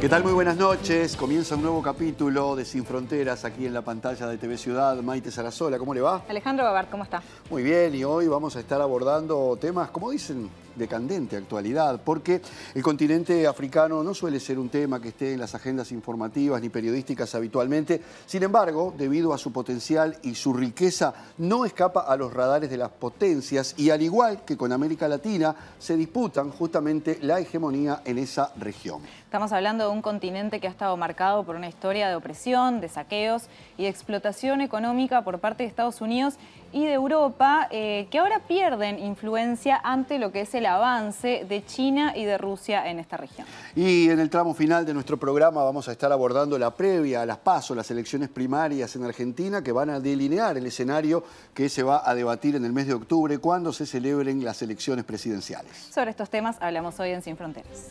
¿Qué tal? Muy buenas noches. Comienza un nuevo capítulo de Sin Fronteras aquí en la pantalla de TV Ciudad. Maite Sarasola, ¿cómo le va? Alejandro Babar, ¿cómo está? Muy bien, y hoy vamos a estar abordando temas, como dicen, de candente actualidad, porque el continente africano no suele ser un tema que esté en las agendas informativas ni periodísticas habitualmente. Sin embargo, debido a su potencial y su riqueza, no escapa a los radares de las potencias y al igual que con América Latina, se disputan justamente la hegemonía en esa región. Estamos hablando de un continente que ha estado marcado por una historia de opresión, de saqueos y de explotación económica por parte de Estados Unidos y de Europa, eh, que ahora pierden influencia ante lo que es el avance de China y de Rusia en esta región. Y en el tramo final de nuestro programa vamos a estar abordando la previa, a las pasos, las elecciones primarias en Argentina, que van a delinear el escenario que se va a debatir en el mes de octubre, cuando se celebren las elecciones presidenciales. Sobre estos temas hablamos hoy en Sin Fronteras.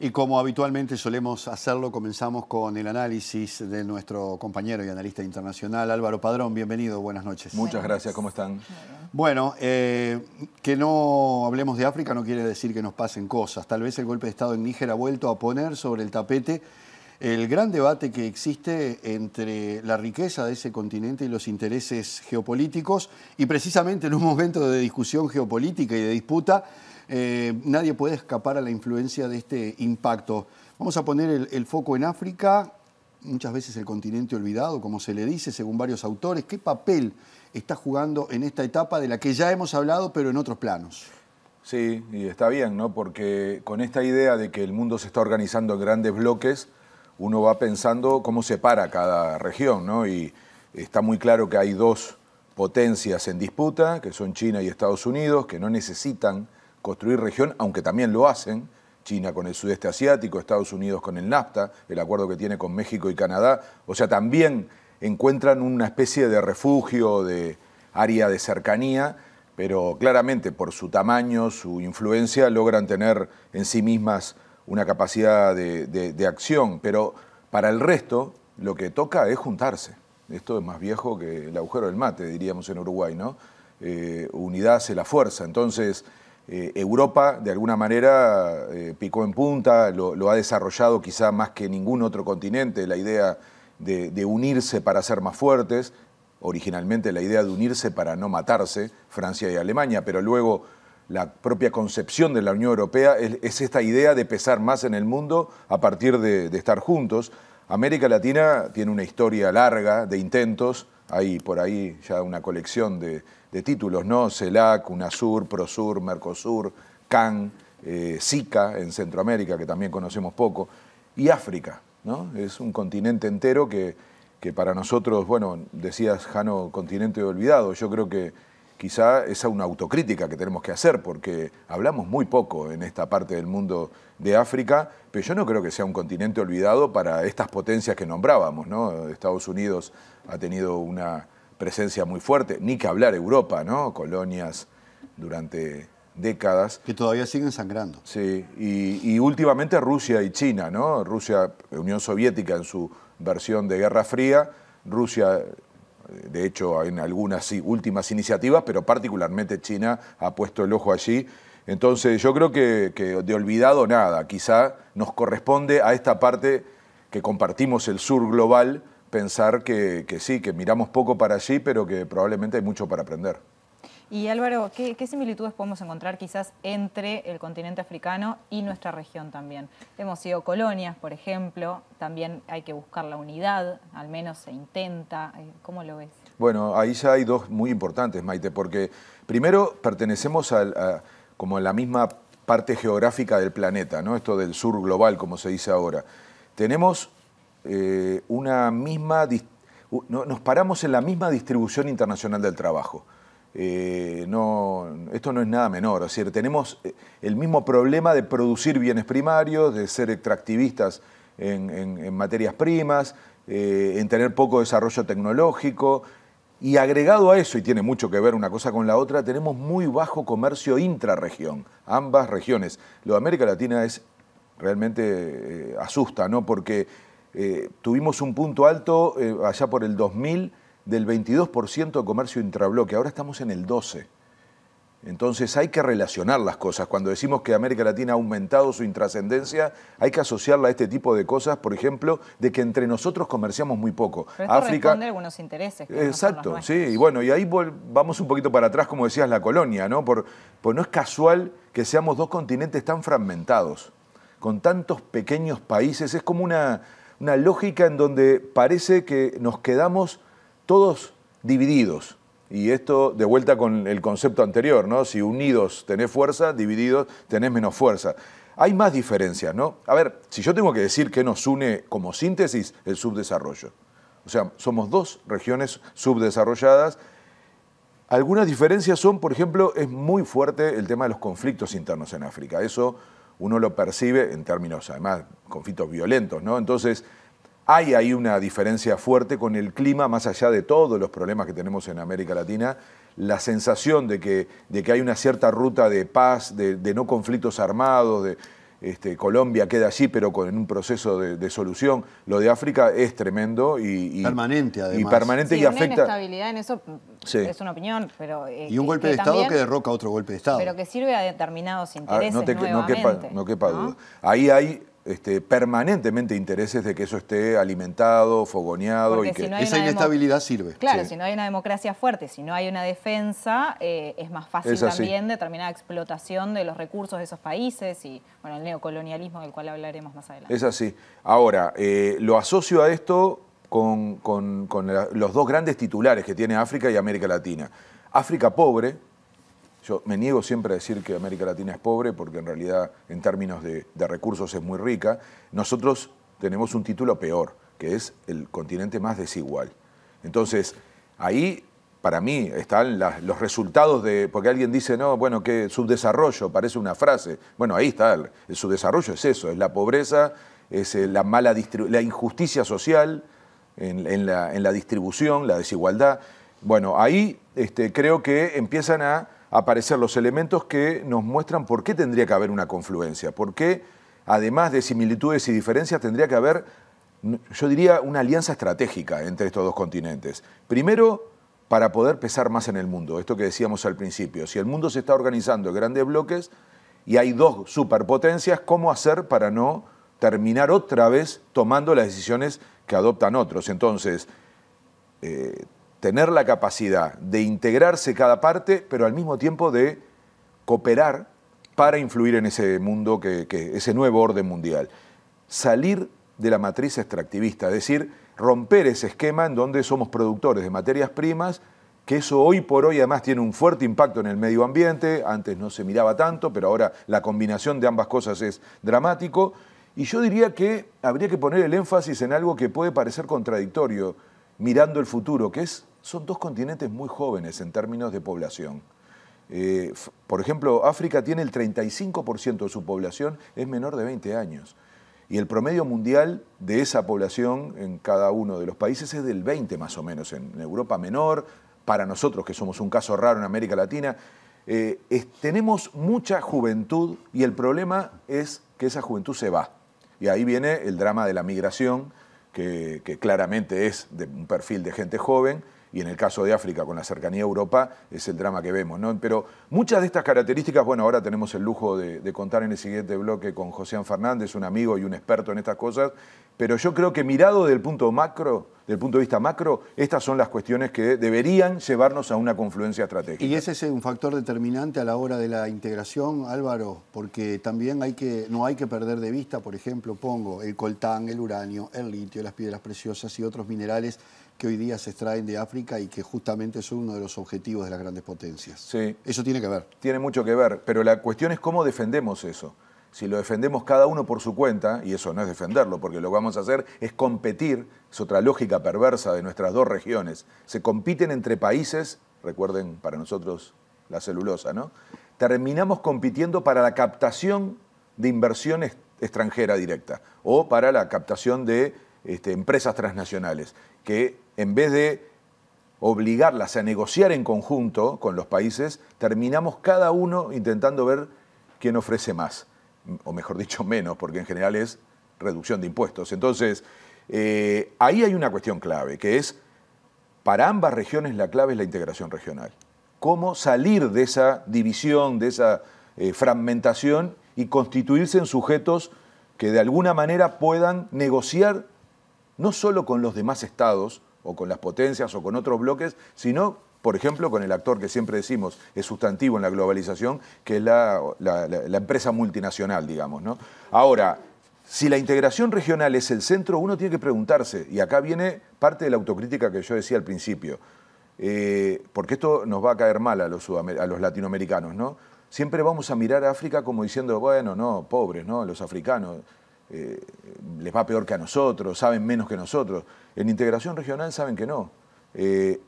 Y como habitualmente solemos hacerlo, comenzamos con el análisis de nuestro compañero y analista internacional Álvaro Padrón. Bienvenido, buenas noches. Muchas gracias, ¿cómo están? Bueno, eh, que no hablemos de África no quiere decir que nos pasen cosas. Tal vez el golpe de Estado en Níger ha vuelto a poner sobre el tapete el gran debate que existe entre la riqueza de ese continente y los intereses geopolíticos y precisamente en un momento de discusión geopolítica y de disputa eh, nadie puede escapar a la influencia de este impacto. Vamos a poner el, el foco en África, muchas veces el continente olvidado, como se le dice, según varios autores. ¿Qué papel está jugando en esta etapa de la que ya hemos hablado, pero en otros planos? Sí, y está bien, ¿no? Porque con esta idea de que el mundo se está organizando en grandes bloques, uno va pensando cómo se para cada región, ¿no? Y está muy claro que hay dos potencias en disputa, que son China y Estados Unidos, que no necesitan construir región, aunque también lo hacen, China con el sudeste asiático, Estados Unidos con el NAFTA, el acuerdo que tiene con México y Canadá, o sea, también encuentran una especie de refugio, de área de cercanía, pero claramente por su tamaño, su influencia, logran tener en sí mismas una capacidad de, acción, pero para el resto lo que toca es juntarse. Esto es más viejo que el agujero del mate, diríamos en Uruguay, ¿no? Eh, unidad hace la fuerza. Entonces, eh, Europa, de alguna manera, eh, picó en punta, lo, ha desarrollado quizá más que ningún otro continente, la idea de, unirse para ser más fuertes, originalmente la idea de unirse para no matarse, Francia y Alemania, pero luego la propia concepción de la Unión Europea es, esta idea de pesar más en el mundo a partir de, de estar juntos. América Latina tiene una historia larga de intentos, hay por ahí ya una colección de, de títulos, ¿no? CELAC, UNASUR, PROSUR, MERCOSUR, CAN, eh, SICA en Centroamérica, que también conocemos poco, y África, ¿no? Es un continente entero que, que para nosotros, bueno, decías, Jano, continente olvidado, yo creo que quizá es una autocrítica que tenemos que hacer, porque hablamos muy poco en esta parte del mundo de África, pero yo no creo que sea un continente olvidado para estas potencias que nombrábamos, ¿no? Estados Unidos ha tenido una presencia muy fuerte, ni que hablar Europa, ¿no? Colonias durante décadas. Que todavía siguen sangrando. Sí, y, últimamente Rusia y China, ¿no? Rusia, Unión Soviética en su versión de Guerra Fría, Rusia, eh, de hecho, en algunas últimas iniciativas, pero particularmente China ha puesto el ojo allí. Entonces, yo creo que de olvidado nada, quizá nos corresponde a esta parte que compartimos el sur global, pensar que, sí, que miramos poco para allí, pero que probablemente hay mucho para aprender. Y Álvaro, ¿qué, similitudes podemos encontrar quizás entre el continente africano y nuestra región también? Hemos sido colonias, por ejemplo, también hay que buscar la unidad, al menos se intenta, eh, ¿cómo lo ves? Bueno, ahí ya hay dos muy importantes, Maite, porque primero pertenecemos a, como la misma parte geográfica del planeta, ¿no? esto del sur global, como se dice ahora. Tenemos eh, una misma, nos paramos en la misma distribución internacional del trabajo. Eh, no, esto no es nada menor, tenemos eh, el mismo problema de producir bienes primarios, de ser extractivistas en, materias primas, en tener poco desarrollo tecnológico, y agregado a eso, y tiene mucho que ver una cosa con la otra, tenemos muy bajo comercio intraregión, ambas regiones. Lo de América Latina es realmente asusta, ¿no? Porque eh, tuvimos un punto alto eh, allá por el 2000 del 22% de comercio intrabloque, ahora estamos en el 12%. Entonces hay que relacionar las cosas. Cuando decimos que América Latina ha aumentado su intrascendencia, hay que asociarla a este tipo de cosas, por ejemplo, de que entre nosotros comerciamos muy poco. África responde algunos intereses. exacto, sí. Y bueno, y ahí vamos un poquito para atrás, como decías, la colonia, ¿no? Por, por pues no es casual que seamos dos continentes tan fragmentados, con tantos pequeños países. Es como una una lógica en donde parece que nos quedamos todos divididos. Y esto de vuelta con el concepto anterior, ¿no? Si unidos tenés fuerza, divididos tenés menos fuerza. Hay más diferencias, ¿no? A ver, si yo tengo que decir qué nos une como síntesis el subdesarrollo. O sea, somos dos regiones subdesarrolladas. Algunas diferencias son, por ejemplo, es muy fuerte el tema de los conflictos internos en África. Eso uno lo percibe en términos, además, conflictos violentos, ¿no? Entonces, hay ahí una diferencia fuerte con el clima, más allá de todos los problemas que tenemos en América Latina, la sensación de que, de que hay una cierta ruta de paz, de no conflictos armados, de, este, Colombia queda así, pero con un proceso de, solución. Lo de África es tremendo y, permanente, además. Y permanente y una afecta. en eso es una opinión, pero y un este, golpe de Estado que derroca otro golpe de Estado. Pero que sirve a determinados ah, intereses. no, quepa, duda. Ahí hay este, permanentemente intereses de que eso esté alimentado, fogoneado y que esa inestabilidad sirve. Claro, si no hay una democracia fuerte, si no hay una defensa, eh, es más fácil también determinada explotación de los recursos de esos países y bueno, el neocolonialismo del cual hablaremos más adelante. Es así. Ahora, eh, lo asocio a esto con, los dos grandes titulares que tiene África y América Latina. África pobre, yo me niego siempre a decir que América Latina es pobre porque en realidad en términos de, recursos es muy rica. Nosotros tenemos un título peor, que es el continente más desigual. Entonces, ahí para mí están los resultados de, porque alguien dice, no, bueno, que subdesarrollo, parece una frase. Bueno, ahí está, el, subdesarrollo es eso, es la pobreza, es eh, la mala la injusticia social en, la, en, la, distribución, la desigualdad. Bueno, ahí este, creo que empiezan a aparecer los elementos que nos muestran por qué tendría que haber una confluencia, por qué, además de similitudes y diferencias, tendría que haber, yo diría, una alianza estratégica entre estos dos continentes. Primero, para poder pesar más en el mundo, esto que decíamos al principio, si el mundo se está organizando en grandes bloques y hay dos superpotencias, ¿cómo hacer para no terminar otra vez tomando las decisiones que adoptan otros? Entonces, eh, tener la capacidad de integrarse cada parte, pero al mismo tiempo de cooperar para influir en ese mundo, ese nuevo orden mundial. Salir de la matriz extractivista, es decir, romper ese esquema en donde somos productores de materias primas, que eso hoy por hoy además tiene un fuerte impacto en el medio ambiente, antes no se miraba tanto, pero ahora la combinación de ambas cosas es dramático, y yo diría que habría que poner el énfasis en algo que puede parecer contradictorio mirando el futuro, que es son dos continentes muy jóvenes en términos de población. Eh, por ejemplo, África tiene el 35% de su población es menor de 20 años. Y el promedio mundial de esa población en cada uno de los países es del 20 más o menos. En Europa menor, para nosotros que somos un caso raro en América Latina, eh, tenemos mucha juventud y el problema es que esa juventud se va. Y ahí viene el drama de la migración, que claramente es de un perfil de gente joven, y en el caso de África, con la cercanía a Europa, es el drama que vemos. ¿no? Pero muchas de estas características, bueno, ahora tenemos el lujo de, contar en el siguiente bloque con José Fernández, un amigo y un experto en estas cosas, pero yo creo que mirado del punto macro, del punto de vista macro, estas son las cuestiones que deberían llevarnos a una confluencia estratégica. Y ese es un factor determinante a la hora de la integración, Álvaro, porque también hay que, no hay que perder de vista, por ejemplo, pongo el coltán, el uranio, el litio, las piedras preciosas y otros minerales que hoy día se extraen de África y que justamente son uno de los objetivos de las grandes potencias. Sí. Eso tiene que ver. Tiene mucho que ver, pero la cuestión es cómo defendemos eso. Si lo defendemos cada uno por su cuenta, y eso no es defenderlo, porque lo que vamos a hacer es competir, es otra lógica perversa de nuestras dos regiones, se compiten entre países, recuerden para nosotros la celulosa, ¿no? Terminamos compitiendo para la captación de inversiones extranjera directa o para la captación de este, empresas transnacionales, que en vez de obligarlas a negociar en conjunto con los países, terminamos cada uno intentando ver quién ofrece más, o mejor dicho, menos, porque en general es reducción de impuestos. Entonces, eh, ahí hay una cuestión clave, que es, para ambas regiones la clave es la integración regional. ¿Cómo salir de esa división, de esa eh, fragmentación y constituirse en sujetos que de alguna manera puedan negociar no solo con los demás estados, o con las potencias o con otros bloques, sino por ejemplo, con el actor que siempre decimos es sustantivo en la globalización, que es la, empresa multinacional, digamos. ¿no? Ahora, si la integración regional es el centro, uno tiene que preguntarse, y acá viene parte de la autocrítica que yo decía al principio, eh, porque esto nos va a caer mal a los, a los latinoamericanos, ¿no? Siempre vamos a mirar a África como diciendo, bueno, no, pobres, ¿no? Los africanos, eh, les va peor que a nosotros, saben menos que nosotros. En integración regional saben que no. Eh,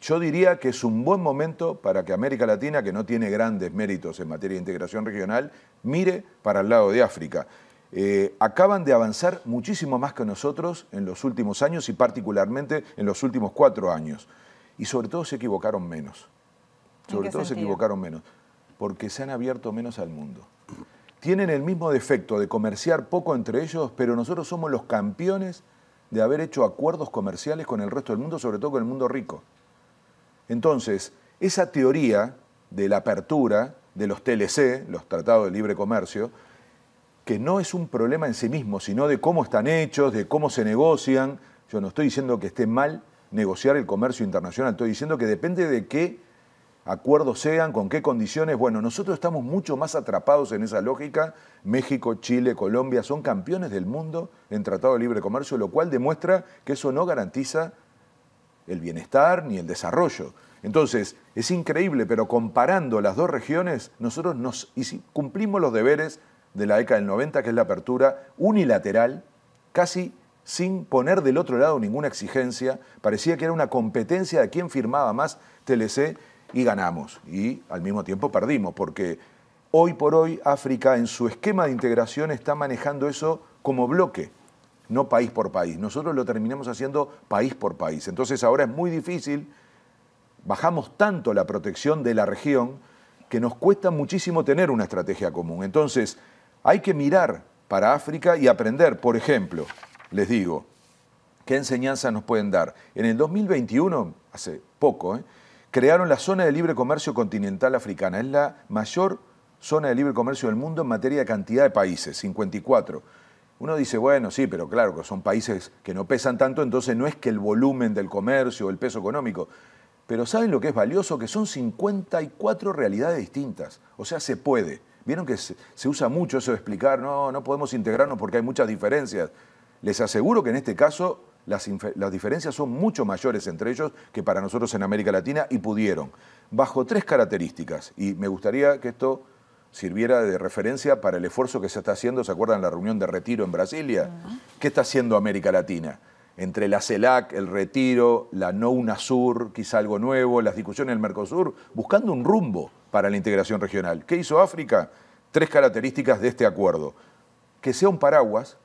yo diría que es un buen momento para que América Latina, que no tiene grandes méritos en materia de integración regional, mire para el lado de África. Eh, acaban de avanzar muchísimo más que nosotros en los últimos años y particularmente en los últimos cuatro años. Y sobre todo se equivocaron menos. Sobre todo se equivocaron menos. Porque se han abierto menos al mundo tienen el mismo defecto de comerciar poco entre ellos, pero nosotros somos los campeones de haber hecho acuerdos comerciales con el resto del mundo, sobre todo con el mundo rico. Entonces, esa teoría de la apertura de los TLC, los Tratados de Libre Comercio, que no es un problema en sí mismo, sino de cómo están hechos, de cómo se negocian. Yo no estoy diciendo que esté mal negociar el comercio internacional, estoy diciendo que depende de qué acuerdos sean, con qué condiciones. Bueno, nosotros estamos mucho más atrapados en esa lógica. México, Chile, Colombia son campeones del mundo en Tratado de Libre Comercio, lo cual demuestra que eso no garantiza el bienestar ni el desarrollo. Entonces, es increíble, pero comparando las dos regiones, nosotros nos cumplimos los deberes de la ECA del 90, que es la apertura unilateral, casi sin poner del otro lado ninguna exigencia. Parecía que era una competencia de quién firmaba más TLC y ganamos. Y al mismo tiempo perdimos, porque hoy por hoy África en su esquema de integración está manejando eso como bloque, no país por país. Nosotros lo terminamos haciendo país por país. Entonces ahora es muy difícil, bajamos tanto la protección de la región que nos cuesta muchísimo tener una estrategia común. Entonces hay que mirar para África y aprender, por ejemplo, les digo, ¿qué enseñanza nos pueden dar? En el 2021, hace poco, ¿eh? crearon la zona de libre comercio continental africana. Es la mayor zona de libre comercio del mundo en materia de cantidad de países, 54. Uno dice, bueno, sí, pero claro, son países que no pesan tanto, entonces no es que el volumen del comercio, o el peso económico, pero ¿saben lo que es valioso? Que son 54 realidades distintas, o sea, se puede. Vieron que se, se usa mucho eso de explicar, no, no podemos integrarnos porque hay muchas diferencias. Les aseguro que en este caso las, diferencias son mucho mayores entre ellos que para nosotros en América Latina y pudieron, bajo tres características, y me gustaría que esto sirviera de referencia para el esfuerzo que se está haciendo, ¿se acuerdan la reunión de retiro en Brasilia? ¿Qué está haciendo América Latina? Entre la CELAC, el retiro, la no Sur quizá algo nuevo, las discusiones del Mercosur, buscando un rumbo para la integración regional. ¿Qué hizo África? Tres características de este acuerdo. Que sea un paraguas,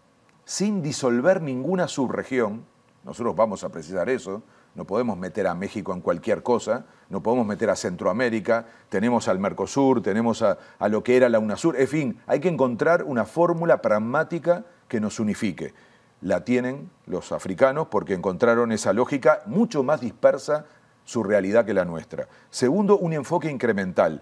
sin disolver ninguna subregión, nosotros vamos a precisar eso, no podemos meter a México en cualquier cosa, no podemos meter a Centroamérica, tenemos al Mercosur, tenemos a, lo que era la UNASUR, en fin, hay que encontrar una fórmula pragmática que nos unifique. La tienen los africanos porque encontraron esa lógica mucho más dispersa su realidad que la nuestra. Segundo, un enfoque incremental.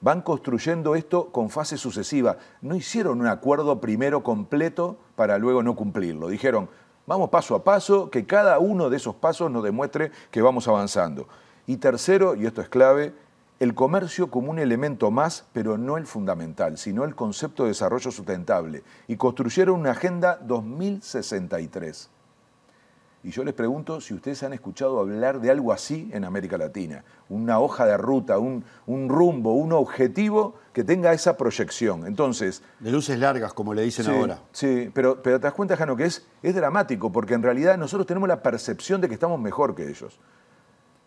Van construyendo esto con fase sucesiva. No hicieron un acuerdo primero completo para luego no cumplirlo. Dijeron, Vamos paso a paso, que cada uno de esos pasos nos demuestre que vamos avanzando. Y tercero, y esto es clave, el comercio como un elemento más, pero no el fundamental, sino el concepto de desarrollo sustentable, y construyeron una Agenda 2063. Y yo les pregunto si ustedes han escuchado hablar de algo así en América Latina, una hoja de ruta, un, un rumbo, un objetivo que tenga esa proyección. Entonces... De luces largas, como le dicen ahora. Sí, pero, pero te das cuenta, Jano, que es, es dramático, porque en realidad nosotros tenemos la percepción de que estamos mejor que ellos.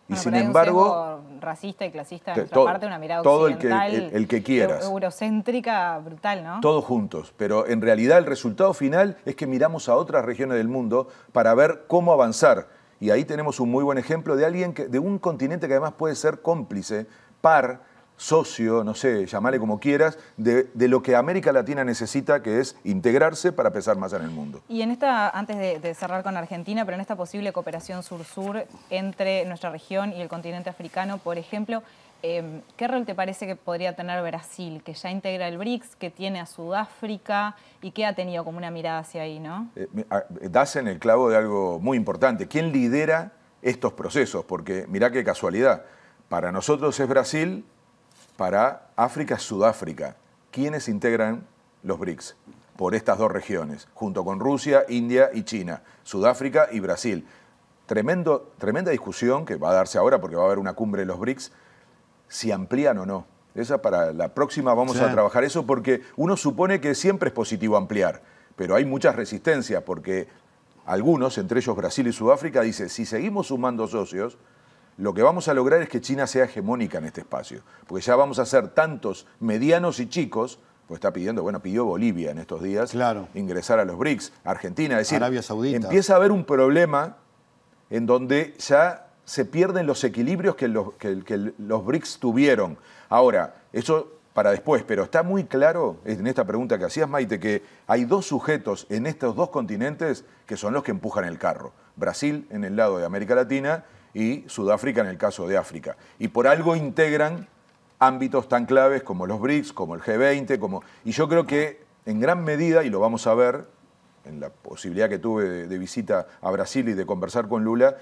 Y sin embargo, racista y clasista de parte, una mirada occidental. Todo el, que, quieras. E- eurocéntrica brutal, ¿no? Todos juntos, pero en realidad el resultado final es que miramos a otras regiones del mundo para ver cómo avanzar. Y ahí tenemos un muy buen ejemplo de alguien, que, de un continente que además puede ser cómplice, par, socio, no sé, llamale como quieras, de, lo que América Latina necesita, que es integrarse para pesar más en el mundo. Y en esta, antes de, cerrar con Argentina, pero en esta posible cooperación sur-sur entre nuestra región y el continente africano, por ejemplo, em, ¿qué rol te parece que podría tener Brasil, que ya integra el BRICS, que tiene a Sudáfrica y que ha tenido como una mirada hacia ahí, no? Eh, das en el clavo de algo muy importante. ¿Quién lidera estos procesos? Porque mirá qué casualidad. Para nosotros es Brasil, para África-Sudáfrica. ¿Quiénes integran los BRICS? Por estas dos regiones, junto con Rusia, India y China, Sudáfrica y Brasil. Tremendo, tremenda discusión que va a darse ahora porque va a haber una cumbre de los BRICS, si amplían o no. Esa para la próxima vamos a trabajar eso porque uno supone que siempre es positivo ampliar, pero hay muchas resistencias porque algunos, entre ellos Brasil y Sudáfrica, dicen, si seguimos sumando socios, lo que vamos a lograr es que China sea hegemónica en este espacio, porque ya vamos a ser tantos medianos y chicos, pues está pidiendo, bueno, pidió Bolivia en estos días claro. ingresar a los BRICS, Argentina, es decir, empieza a haber un problema en donde ya se pierden los equilibrios que los, que los BRICS tuvieron. Ahora, eso para después, pero está muy claro en esta pregunta que hacías, Maite, que hay dos sujetos en estos dos continentes que son los que empujan el carro. Brasil en el lado de América Latina y Sudáfrica en el caso de África. Y por algo integran ámbitos tan claves como los BRICS, como el G20, como... Y yo creo que en gran medida, y lo vamos a ver en la posibilidad que tuve de, visita a Brasil y de conversar con Lula,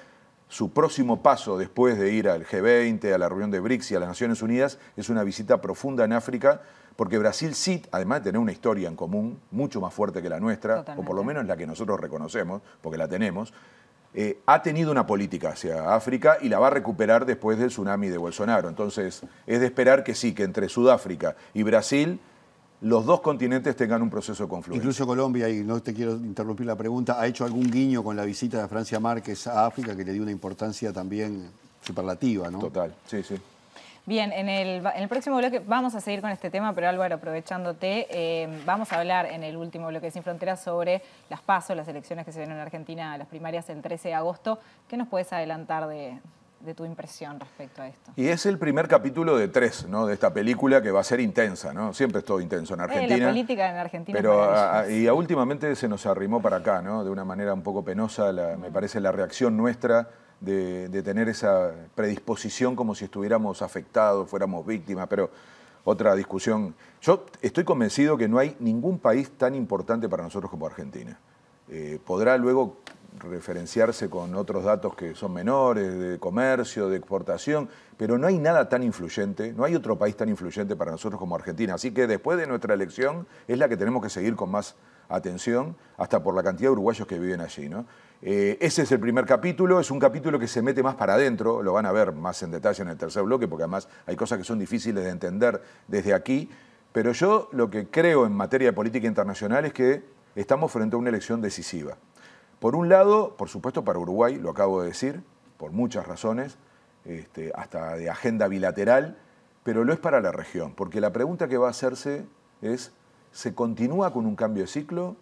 su próximo paso después de ir al G20, a la reunión de BRICS y a las Naciones Unidas es una visita profunda en África, porque Brasil sí, además de tener una historia en común mucho más fuerte que la nuestra, o por lo menos la que nosotros reconocemos, porque la tenemos, eh, ha tenido una política hacia África y la va a recuperar después del tsunami de Bolsonaro. Entonces, es de esperar que sí, que entre Sudáfrica y Brasil los dos continentes tengan un proceso de confluencia. Incluso Colombia, y no te quiero interrumpir la pregunta, ¿ha hecho algún guiño con la visita de Francia Márquez a África que le dio una importancia también superlativa, no? Total, sí, sí. Bien, en el, próximo bloque vamos a seguir con este tema, pero Álvaro, aprovechándote, eh, vamos a hablar en el último bloque de Sin Fronteras sobre las pasos, las elecciones que se ven en Argentina, las primarias el 13 de agosto. ¿Qué nos puedes adelantar de, tu impresión respecto a esto. Y es el primer capítulo de tres, ¿no? De esta película que va a ser intensa, ¿no? Siempre es todo intenso en eh, Argentina. En la política en Argentina. Pero ah, ah, y últimamente se nos arrimó para acá, ¿no? De una manera un poco penosa, me parece la reacción nuestra de, tener esa predisposición como si estuviéramos afectados, fuéramos víctimas, pero otra discusión. Yo estoy convencido que no hay ningún país tan importante para nosotros como Argentina. Eh, podrá luego referenciarse con otros datos que son menores, de comercio, de exportación, pero no hay nada tan influyente, no hay otro país tan influyente para nosotros como Argentina. Así que después de nuestra elección es la que tenemos que seguir con más atención, hasta por la cantidad de uruguayos que viven allí. ¿no? Eh, ese es el primer capítulo, es un capítulo que se mete más para adentro, lo van a ver más en detalle en el tercer bloque, porque además hay cosas que son difíciles de entender desde aquí, pero yo lo que creo en materia de política internacional es que estamos frente a una elección decisiva. Por un lado, por supuesto para Uruguay, lo acabo de decir, por muchas razones, este, hasta de agenda bilateral, pero lo es para la región, porque la pregunta que va a hacerse es, ¿se continúa con un cambio de ciclo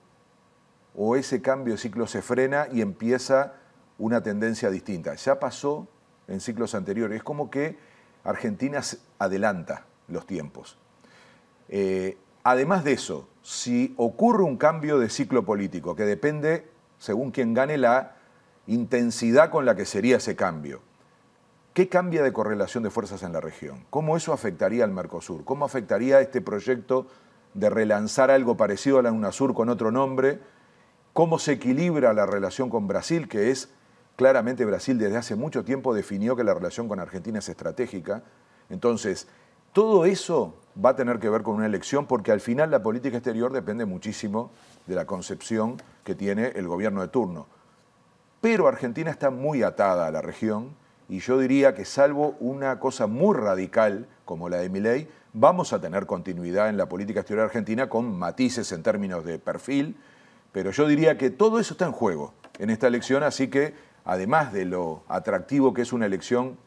o ese cambio de ciclo se frena y empieza una tendencia distinta. Ya pasó en ciclos anteriores. Es como que Argentina adelanta los tiempos. Eh, además de eso, si ocurre un cambio de ciclo político, que depende, según quien gane, la intensidad con la que sería ese cambio, ¿qué cambia de correlación de fuerzas en la región? ¿Cómo eso afectaría al Mercosur? ¿Cómo afectaría este proyecto de relanzar algo parecido a la UNASUR con otro nombre? cómo se equilibra la relación con Brasil, que es claramente Brasil desde hace mucho tiempo definió que la relación con Argentina es estratégica. Entonces, todo eso va a tener que ver con una elección porque al final la política exterior depende muchísimo de la concepción que tiene el gobierno de turno. Pero Argentina está muy atada a la región y yo diría que salvo una cosa muy radical como la de Miley, vamos a tener continuidad en la política exterior argentina con matices en términos de perfil, pero yo diría que todo eso está en juego en esta elección, así que además de lo atractivo que es una elección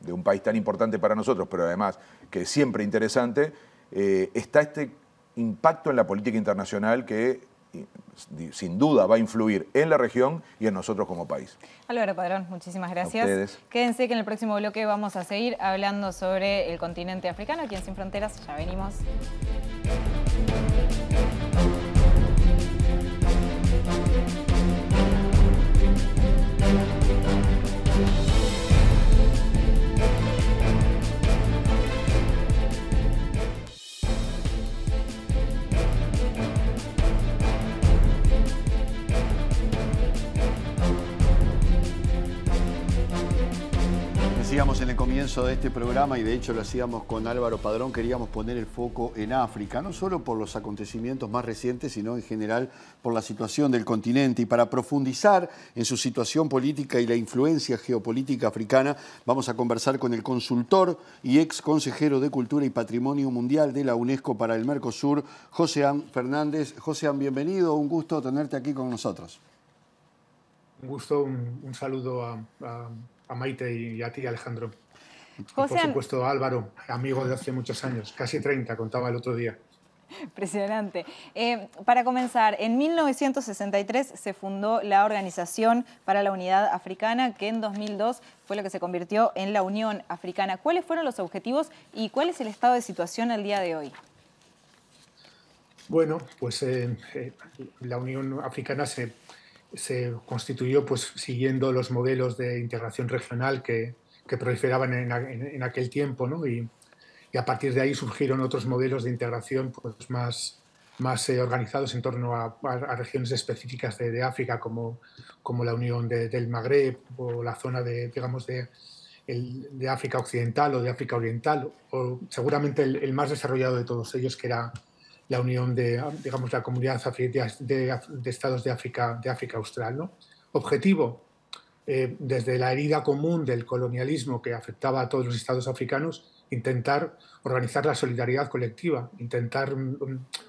de un país tan importante para nosotros, pero además que siempre interesante, eh, está este impacto en la política internacional que eh, sin duda va a influir en la región y en nosotros como país. Álvaro Padrón, muchísimas gracias. Quédense que en el próximo bloque vamos a seguir hablando sobre el continente africano, aquí en Sin Fronteras ya venimos. decíamos en el comienzo de este programa, y de hecho lo hacíamos con Álvaro Padrón, queríamos poner el foco en África, no solo por los acontecimientos más recientes, sino en general por la situación del continente. Y para profundizar en su situación política y la influencia geopolítica africana, vamos a conversar con el consultor y ex consejero de Cultura y Patrimonio Mundial de la UNESCO para el Mercosur, José Joséán Fernández. José Josean, bienvenido, un gusto tenerte aquí con nosotros. Un gusto, un, saludo a a Maite y a ti, Alejandro. José... por supuesto, Álvaro, amigo de hace muchos años, casi 30, contaba el otro día. Impresionante. Eh, para comenzar, en 1963 se fundó la Organización para la Unidad Africana, que en 2002 fue lo que se convirtió en la Unión Africana. ¿Cuáles fueron los objetivos y cuál es el estado de situación al día de hoy? Bueno, pues eh, eh, la Unión Africana se se constituyó pues, siguiendo los modelos de integración regional que, proliferaban en, aquel tiempo, y, a partir de ahí surgieron otros modelos de integración pues, más, más eh, organizados en torno a, regiones específicas de, África, como, como la Unión del Magreb o la zona de, digamos, de, de África Occidental o de África Oriental, o, seguramente el, más desarrollado de todos ellos, que era la Unión de, digamos, la Comunidad de, Estados de África, de Austral. ¿no? Objetivo, eh, desde la herida común del colonialismo que afectaba a todos los estados africanos, intentar organizar la solidaridad colectiva, intentar mm,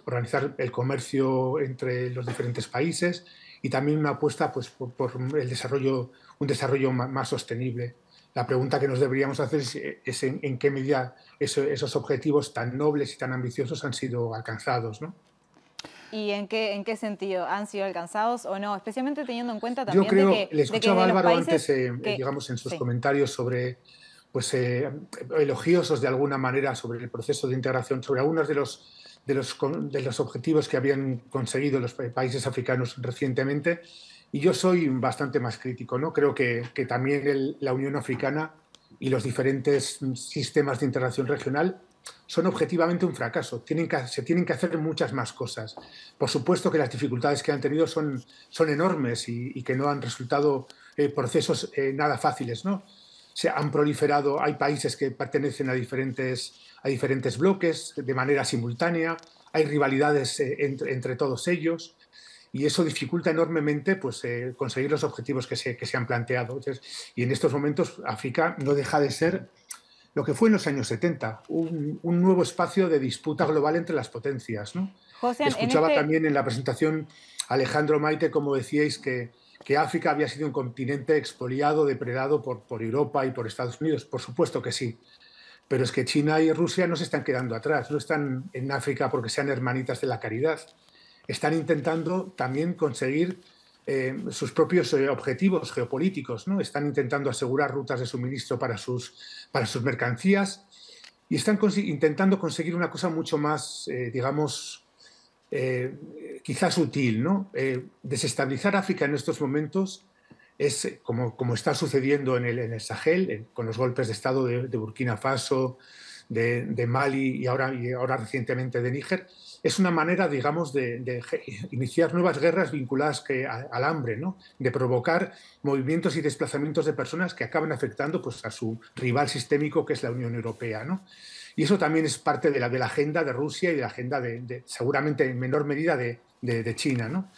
organizar el comercio entre los diferentes países y también una apuesta pues, por, el desarrollo, un desarrollo más sostenible la pregunta que nos deberíamos hacer es, en, qué medida esos objetivos tan nobles y tan ambiciosos han sido alcanzados. ¿no? ¿Y en qué, en qué sentido han sido alcanzados o no? Especialmente teniendo en cuenta también Yo creo, que, le escuchaba de Álvaro antes, eh, digamos, en sus comentarios sobre, pues, eh, elogiosos de alguna manera sobre el proceso de integración, sobre algunos de los, de los, de los objetivos que habían conseguido los países africanos recientemente y yo soy bastante más crítico, ¿no? Creo que, también la Unión Africana y los diferentes sistemas de integración regional son objetivamente un fracaso. que, se tienen que hacer muchas más cosas. Por supuesto que las dificultades que han tenido son, enormes y, que no han resultado eh, procesos eh, nada fáciles, ¿no? Se han proliferado, hay países que pertenecen a diferentes, a diferentes bloques de manera simultánea, hay rivalidades eh, entre todos ellos, y eso dificulta enormemente pues, eh, conseguir los objetivos que se, han planteado. y en estos momentos África no deja de ser lo que fue en los años 70, un, nuevo espacio de disputa global entre las potencias. Este Escuchaba también en la presentación Alejandro Maite, como decíais, que, que África había sido un continente expoliado, depredado por, por Europa y por Estados Unidos. Por supuesto que sí. Pero es que China y Rusia no se están quedando atrás, no están en África porque sean hermanitas de la caridad están intentando también conseguir eh, sus propios eh, objetivos geopolíticos, ¿no? Están intentando asegurar rutas de suministro para sus, para sus mercancías y están intentando conseguir una cosa mucho más, eh, digamos, quizás útil, ¿no? desestabilizar África en estos momentos es como, como está sucediendo en el, en el Sahel, con los golpes de Estado de, Burkina Faso, de, de, Mali y ahora, y ahora recientemente de Níger, es una manera, digamos, de, iniciar nuevas guerras vinculadas al hambre, ¿no? de provocar movimientos y desplazamientos de personas que acaban afectando pues, a su rival sistémico, que es la Unión Europea. Y eso también es parte de la, agenda de Rusia y de la agenda, de, seguramente en menor medida, de, China.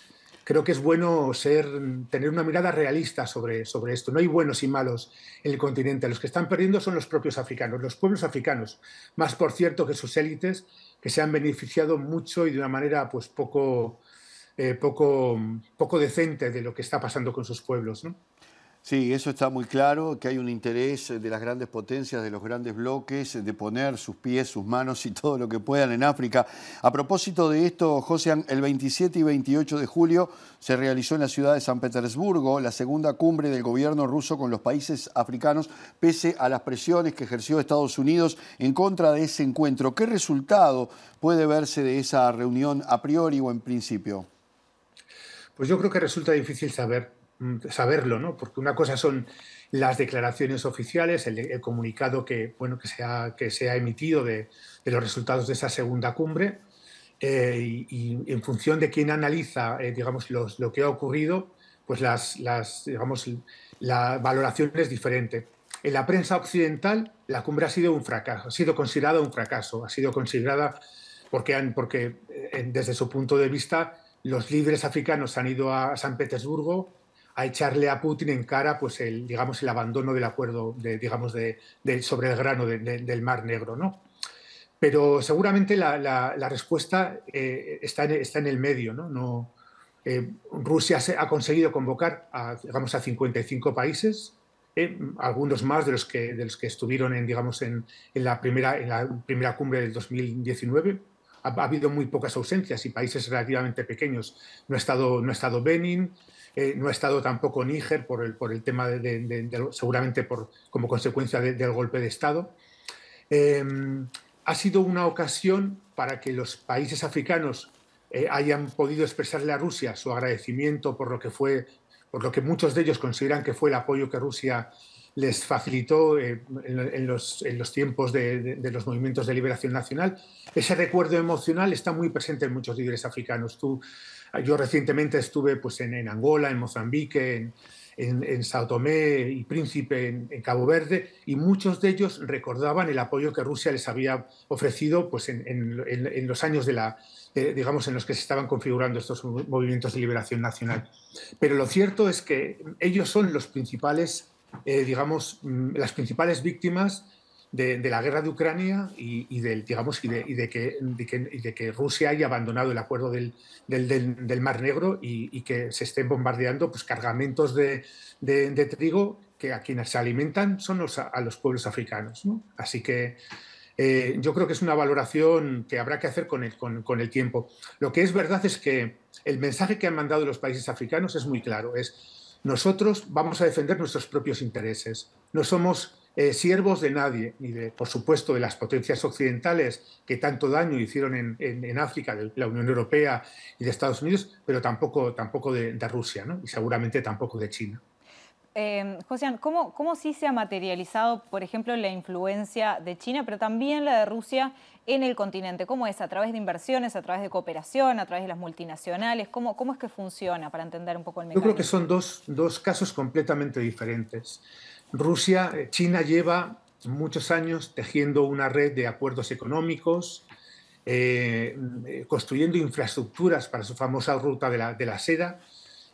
creo que es bueno ser, tener una mirada realista sobre, sobre esto. No hay buenos y malos en el continente. Los que están perdiendo son los propios africanos, los pueblos africanos. Más por cierto que sus élites que se han beneficiado mucho y de una manera pues poco, eh, poco, poco decente de lo que está pasando con sus pueblos. ¿no? Sí, eso está muy claro, que hay un interés de las grandes potencias, de los grandes bloques, de poner sus pies, sus manos y todo lo que puedan en África. A propósito de esto, José, el 27 y 28 de julio se realizó en la ciudad de San Petersburgo la segunda cumbre del gobierno ruso con los países africanos, pese a las presiones que ejerció Estados Unidos en contra de ese encuentro. ¿Qué resultado puede verse de esa reunión a priori o en principio? Pues yo creo que resulta difícil saber Mm, saberlo, ¿no? Porque una cosa son las declaraciones oficiales, el, comunicado que, bueno, que, se ha, que se ha emitido de, los resultados de esa segunda cumbre, eh, y, en función de quién analiza, eh, digamos, lo que ha ocurrido, pues las, las, digamos, la valoración es diferente. En la prensa occidental, la cumbre ha sido un fracaso, ha sido considerada un fracaso, ha sido considerada porque, han, porque eh, desde su punto de vista los líderes africanos han ido a San Petersburgo a echarle a Putin en cara pues el, digamos, el abandono del acuerdo de, digamos, sobre el grano del Mar Negro. ¿no? Pero seguramente la, respuesta eh, está, en, está en el medio. ¿no? Eh, Rusia ha conseguido convocar a, digamos, a 55 países, eh, algunos más de los que, de los que estuvieron en, digamos, en, la primera, la primera cumbre del 2019 ha, habido muy pocas ausencias y países relativamente pequeños. No ha estado, no ha estado Benin, eh, no ha estado tampoco Níger por el, por el tema, de, seguramente por, como consecuencia del golpe de Estado. Em, ha sido una ocasión para que los países africanos eh, hayan podido expresarle a Rusia su agradecimiento por lo que fue, por lo que muchos de ellos consideran que fue el apoyo que Rusia les facilitó eh, en, los, tiempos de, los movimientos de liberación nacional. Ese recuerdo emocional está muy presente en muchos líderes africanos. Tú yo recientemente estuve pues, en, Angola, en Mozambique, en, en, Sao Tomé y Príncipe, en, Cabo Verde, y muchos de ellos recordaban el apoyo que Rusia les había ofrecido pues, en, los años de la, eh, digamos, en los que se estaban configurando estos movimientos de liberación nacional. Pero lo cierto es que ellos son los principales, eh, digamos, mm, las principales víctimas de, la guerra de Ucrania y, del, digamos, y de, que, de, que, Rusia haya abandonado el acuerdo del, Mar Negro y, que se estén bombardeando pues, cargamentos de, trigo que a quienes se alimentan son los, a los pueblos africanos. Así que eh, yo creo que es una valoración que habrá que hacer con el, con, con el, tiempo. Lo que es verdad es que el mensaje que han mandado los países africanos es muy claro, es nosotros vamos a defender nuestros propios intereses, no somos eh, siervos de nadie, ni de, por supuesto, de las potencias occidentales que tanto daño hicieron en, África, de la Unión Europea y de Estados Unidos, pero tampoco, tampoco de, Rusia, y seguramente tampoco de China. Eh, em, José, ¿cómo, sí se ha materializado, por ejemplo, la influencia de China, pero también la de Rusia en el continente? ¿Cómo es? ¿A través de inversiones, a través de cooperación, a través de las multinacionales? ¿Cómo, cómo es que funciona para entender un poco el mecanismo? Yo creo que son dos, dos casos completamente diferentes. Rusia, eh, China lleva muchos años tejiendo una red de acuerdos económicos, eh, eh, construyendo infraestructuras para su famosa ruta de la, seda.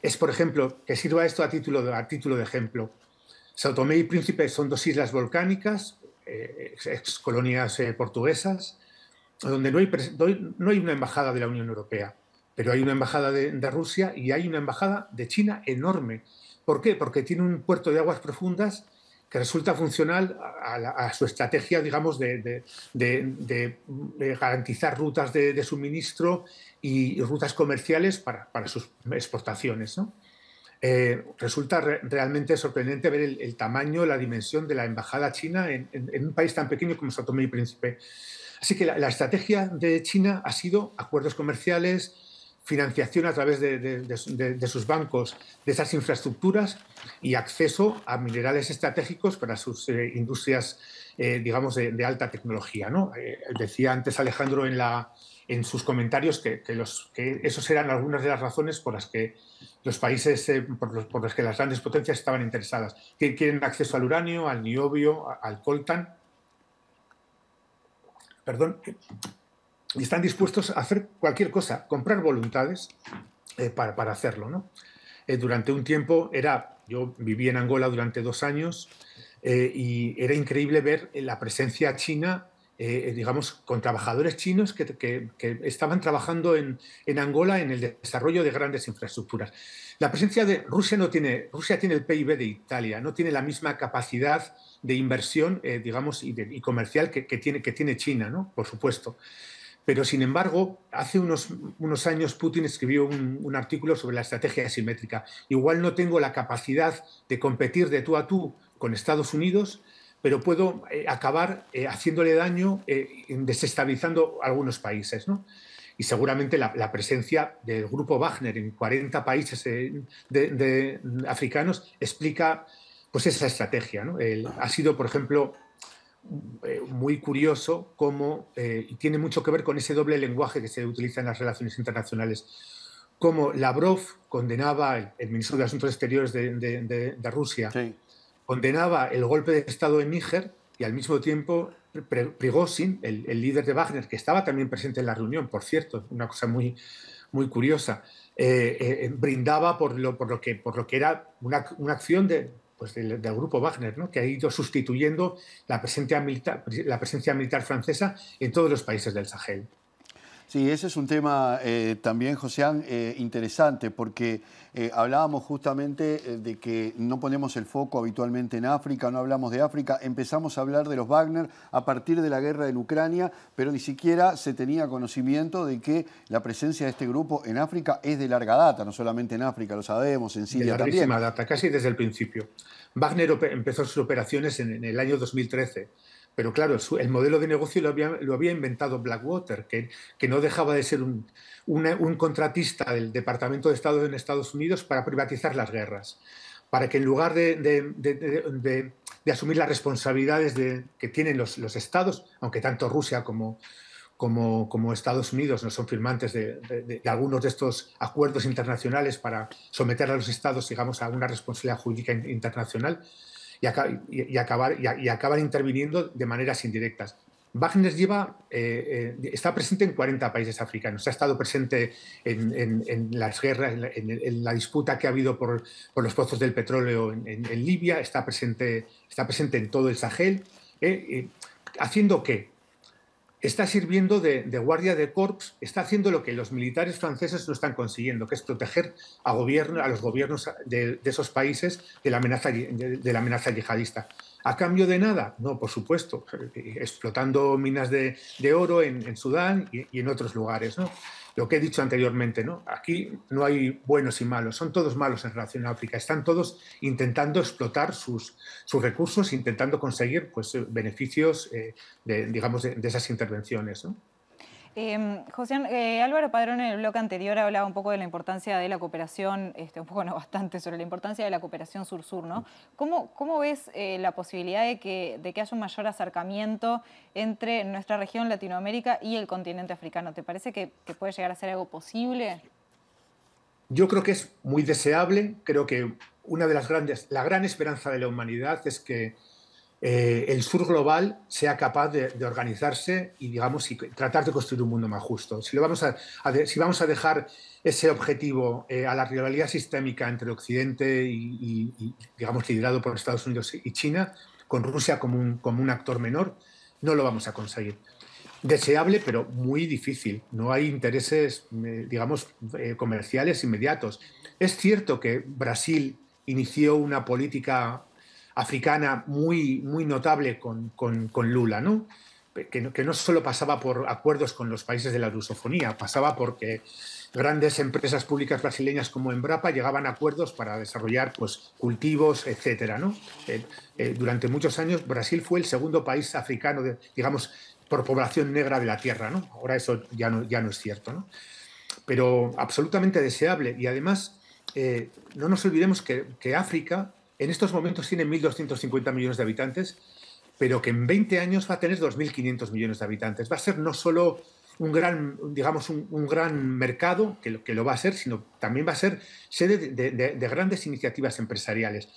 Es, por ejemplo, que sirva esto a título de, ejemplo. Sao Tomé y Príncipe son dos islas volcánicas, ex colonias portuguesas, donde no hay, una embajada de la Unión Europea, pero hay una embajada de Rusia y hay una embajada de China enorme ¿Por qué? Porque tiene un puerto de aguas profundas que resulta funcional a, su estrategia, digamos, de, garantizar rutas de, suministro y rutas comerciales para, sus exportaciones. Eh, resulta realmente sorprendente ver el, tamaño, la dimensión de la embajada china en, un país tan pequeño como Santo y Príncipe. Así que la estrategia de China ha sido acuerdos comerciales, financiación a través de, sus bancos de esas infraestructuras y acceso a minerales estratégicos para sus eh, industrias, eh, digamos, de, alta tecnología. Eh, decía antes Alejandro en, la, en sus comentarios que, que, los, que esos eran algunas de las razones por las que los países, por, los, que las grandes potencias estaban interesadas. Que quieren acceso al uranio, al niobio, al coltan. Perdón, y están dispuestos a hacer cualquier cosa, comprar voluntades eh, para, hacerlo. Eh, durante un tiempo era, yo viví en Angola durante dos años eh, y era increíble ver la presencia china, digamos, con trabajadores chinos que, estaban trabajando en, en, Angola en el desarrollo de grandes infraestructuras. La presencia de Rusia no tiene, Rusia tiene el PIB de Italia, no tiene la misma capacidad de inversión, digamos, y, comercial que, tiene, que tiene China, Por supuesto. Pero, sin embargo, hace unos, unos años Putin escribió un, artículo sobre la estrategia asimétrica. Igual no tengo la capacidad de competir de tú a tú con Estados Unidos, pero puedo eh, acabar eh, haciéndole daño, eh, desestabilizando algunos países. Y seguramente la, presencia del grupo Wagner en 40 países de, mm, africanos explica pues, esa estrategia. ha sido, por ejemplo, eh, muy curioso cómo, eh, y tiene mucho que ver con ese doble lenguaje que se utiliza en las relaciones internacionales, cómo Lavrov condenaba, el ministro de Asuntos Exteriores de, Rusia, condenaba el golpe de Estado en Níger y al mismo tiempo Prigozhin, el, líder de Wagner, que estaba también presente en la reunión, por cierto, una cosa muy, muy curiosa, eh, brindaba por lo, por, lo que, por lo que era una acción de, pues del, del, grupo Wagner, ¿no? que ha ido sustituyendo la presencia, militar, la presencia militar francesa en todos los países del Sahel. Sí, ese es un tema eh, también, José, eh, interesante, porque eh, hablábamos justamente de que no ponemos el foco habitualmente en África, no hablamos de África, empezamos a hablar de los Wagner a partir de la guerra en Ucrania, pero ni siquiera se tenía conocimiento de que la presencia de este grupo en África es de larga data, no solamente en África, lo sabemos, en Siria de larga data, casi desde el principio. Wagner empezó sus operaciones en el año 2013 pero claro, el modelo de negocio lo había, inventado Blackwater, que, no dejaba de ser un, contratista del Departamento de Estado en Estados Unidos para privatizar las guerras, para que en lugar de, asumir las responsabilidades que tienen los, estados, aunque tanto Rusia como, como Estados Unidos no son firmantes de, algunos de estos acuerdos internacionales para someter a los estados, digamos, a una responsabilidad jurídica internacional, y, acabar, y, acaban interviniendo de maneras indirectas. Wagner lleva, eh, eh, está presente en 40 países africanos, ha estado presente en, las guerras, en la, disputa que ha habido por, por los pozos del petróleo en, Libia, está presente, está presente en todo el Sahel. Eh, ¿Haciendo qué? está sirviendo de, guardia de corps, está haciendo lo que los militares franceses no están consiguiendo, que es proteger a, gobierno, a los gobiernos de, esos países de la, amenaza, de la amenaza yihadista. ¿A cambio de nada? No, por supuesto, eh, explotando minas de, oro en, Sudán y, en otros lugares lo que he dicho anteriormente, ¿no? Aquí no hay buenos y malos, son todos malos en relación a África. Están todos intentando explotar sus, sus recursos, intentando conseguir pues, eh, beneficios eh, de, digamos, de, esas intervenciones. Em, José eh, Álvaro Padrón en el bloque anterior hablaba un poco de la importancia de la cooperación, este, un poco no bastante, sobre la importancia de la cooperación sur-sur, ¿no? ¿Cómo, ves eh, la posibilidad de que, haya un mayor acercamiento entre nuestra región Latinoamérica y el continente africano? ¿Te parece que, que puede llegar a ser algo posible? Yo creo que es muy deseable, creo que una de las grandes, la gran esperanza de la humanidad es que eh, el sur global sea capaz de, organizarse y, digamos, tratar de construir un mundo más justo. Si, lo vamos, a, si vamos a dejar ese objetivo eh, a la rivalidad sistémica entre Occidente y, digamos, liderado por Estados Unidos y China, con Rusia como un, como un actor menor, no lo vamos a conseguir. Deseable, pero muy difícil. No hay intereses, eh, digamos, comerciales inmediatos. Es cierto que Brasil inició una política africana muy, muy notable con, Lula, ¿no? Que, ¿no? solo pasaba por acuerdos con los países de la rusofonía, pasaba porque grandes empresas públicas brasileñas como Embrapa llegaban a acuerdos para desarrollar pues, cultivos, etcétera. Eh, eh, durante muchos años Brasil fue el segundo país africano, digamos, por población negra de la tierra. Ahora eso ya no, ya no es cierto. Pero absolutamente deseable. Y además, eh, no nos olvidemos que, que África en estos momentos tiene 1.250 millones de habitantes, pero que en 20 años va a tener 2.500 millones de habitantes. Va a ser no solo un gran, digamos, un, gran mercado, que lo, que lo, va a ser, sino también va a ser sede de, grandes iniciativas empresariales.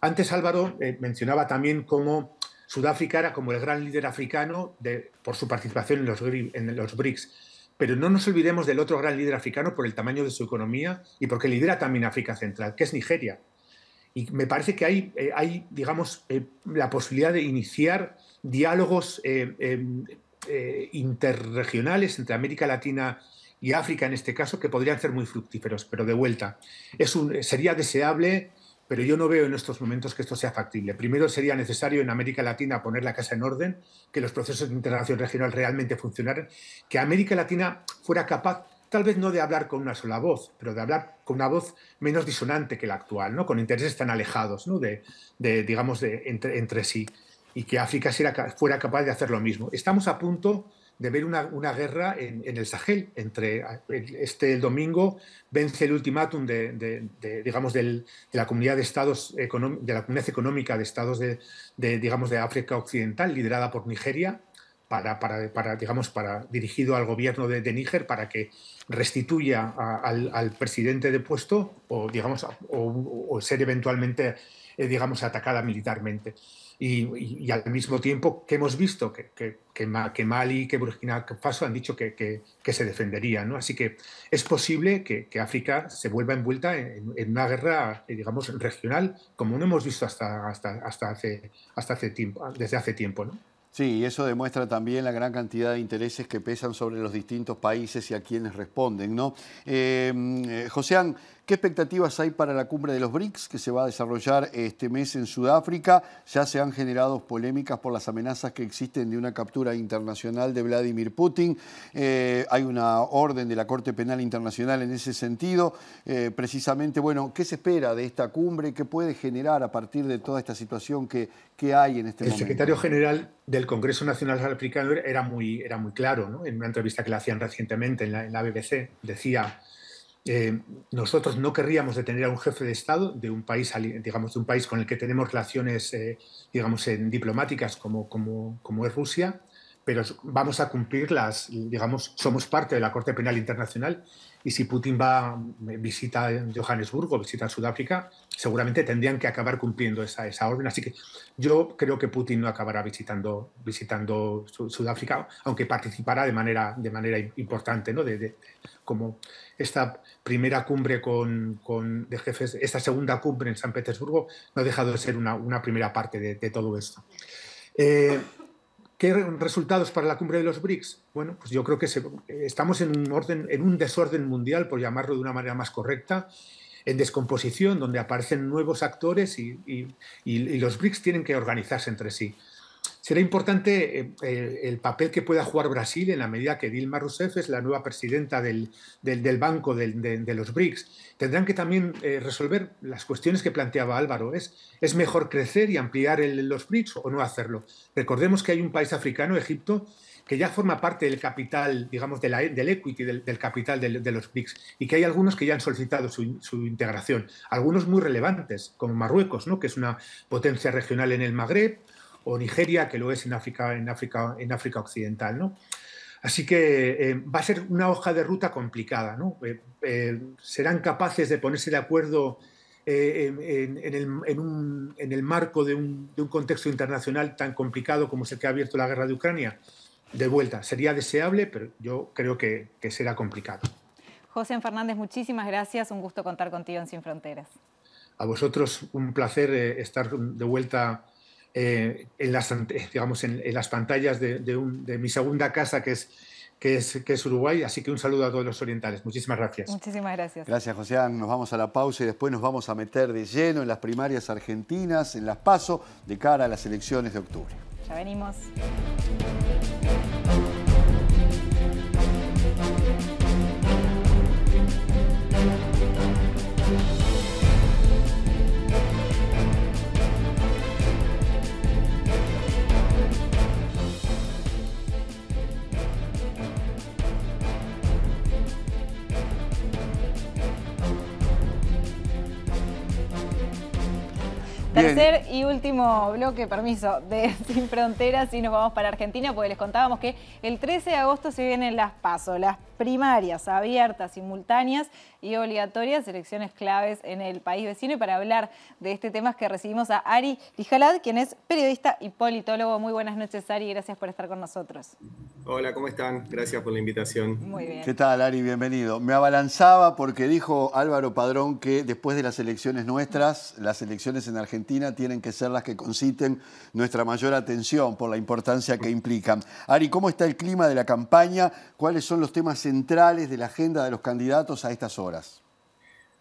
Antes Álvaro eh, mencionaba también cómo Sudáfrica era como el gran líder africano por su participación en los, en los BRICS. Pero no nos olvidemos del otro gran líder africano por el tamaño de su economía y porque lidera también África Central, que es Nigeria. Y me parece que hay, eh, hay digamos, eh, la posibilidad de iniciar diálogos eh, em, interregionales entre América Latina y África, en este caso, que podrían ser muy fructíferos. Pero de vuelta, es sería deseable pero yo no veo en estos momentos que esto sea factible. Primero sería necesario en América Latina poner la casa en orden, que los procesos de integración regional realmente funcionaran, que América Latina fuera capaz tal vez no de hablar con una sola voz, pero de hablar con una voz menos disonante que la actual, ¿no? con intereses tan alejados ¿no? de, digamos, de, entre, sí, y que África fuera capaz de hacer lo mismo. Estamos a punto de ver una, guerra en, el Sahel. Entre este el domingo vence el ultimátum de, digamos, de la comunidad de estados de la económica de estados de, digamos de África Occidental liderada por Nigeria para, para, digamos, para, dirigido al gobierno de, Níger para que restituya al, presidente de puesto o, digamos, o, ser eventualmente, eh, digamos, atacada militarmente. Y, al mismo tiempo que hemos visto que, que, Mali, que Burkina Faso han dicho que, se defenderían. ¿no? Así que es posible que, África se vuelva envuelta en, en, una guerra, eh, digamos, regional, como no hemos visto hasta, hasta, hasta hace, hasta hace tiempo, desde hace tiempo. ¿no? Sí, y eso demuestra también la gran cantidad de intereses que pesan sobre los distintos países y a quienes responden. ¿no? Eh, mm, eh, ¿Qué expectativas hay para la cumbre de los BRICS que se va a desarrollar este mes en Sudáfrica? Ya se han generado polémicas por las amenazas que existen de una captura internacional de Vladimir Putin. Eh, hay una orden de la Corte Penal Internacional en ese sentido. Eh, precisamente, bueno, ¿qué se espera de esta cumbre? ¿Qué puede generar a partir de toda esta situación que, que hay en este momento? El secretario general del Congreso Nacional Africano era muy, era muy claro, ¿no? En una entrevista que le hacían recientemente en la BBC, decía eh, nosotros no querríamos detener a un jefe de Estado de un país, digamos, de un país con el que tenemos relaciones, eh, digamos, en diplomáticas como, es Rusia, pero vamos a cumplir las, digamos, somos parte de la Corte Penal Internacional y si Putin va, eh, visita Johannesburgo, visita Sudáfrica, seguramente tendrían que acabar cumpliendo esa, esa orden. Así que yo creo que Putin no acabará visitando, visitando Sudáfrica, aunque participará de manera, de manera importante, ¿no? como esta primera cumbre con, de jefes, esta segunda cumbre en San Petersburgo, no ha dejado de ser una, primera parte de, todo esto. Eh, ¿Qué resultados para la cumbre de los BRICS? Bueno, pues yo creo que estamos en un, orden, en un desorden mundial, por llamarlo de una manera más correcta, en descomposición, donde aparecen nuevos actores y los BRICS tienen que organizarse entre sí. Será importante eh, el, papel que pueda jugar Brasil en la medida que Dilma Rousseff es la nueva presidenta del, Banco de, los BRICS. Tendrán que también eh, resolver las cuestiones que planteaba Álvaro. ¿Es, es mejor crecer y ampliar los BRICS o no hacerlo? Recordemos que hay un país africano, Egipto, que ya forma parte del capital, digamos, del equity, del, capital de, los BRICS, y que hay algunos que ya han solicitado su, su, integración, algunos muy relevantes, como Marruecos, ¿no? que es una potencia regional en el Magreb, o Nigeria, que lo es en África, en África, en África Occidental. Así que eh, va a ser una hoja de ruta complicada. ¿no? Eh, eh, serán capaces de ponerse de acuerdo en, el, marco de un, contexto internacional tan complicado como es el que ha abierto la guerra de Ucrania. De vuelta, sería deseable, pero yo creo que, que será complicado. José Fernández, muchísimas gracias. Un gusto contar contigo en Sin Fronteras. A vosotros un placer estar de vuelta eh, en, las, digamos, en, las pantallas de, mi segunda casa, que es, que, es, que es Uruguay. Así que un saludo a todos los orientales. Muchísimas gracias. Muchísimas gracias. Gracias, José. Nos vamos a la pausa y después nos vamos a meter de lleno en las primarias argentinas, en las PASO, de cara a las elecciones de octubre. Ya venimos. último bloque, permiso, de Sin Fronteras y nos vamos para Argentina porque les contábamos que el 13 de agosto se vienen las PASO, primarias, abiertas, simultáneas y obligatorias, elecciones claves en el país vecino. Y para hablar de este tema es que recibimos a Ari Lijalad, quien es periodista y politólogo. Muy buenas noches, Ari, gracias por estar con nosotros. Hola, ¿cómo están? Gracias por la invitación. Muy bien. ¿Qué tal, Ari? Bienvenido. Me abalanzaba porque dijo Álvaro Padrón que después de las elecciones nuestras, las elecciones en Argentina tienen que ser las que conciten nuestra mayor atención por la importancia que implican. Ari, ¿cómo está el clima de la campaña? ¿Cuáles son los temas centrales de la agenda de los candidatos a estas horas?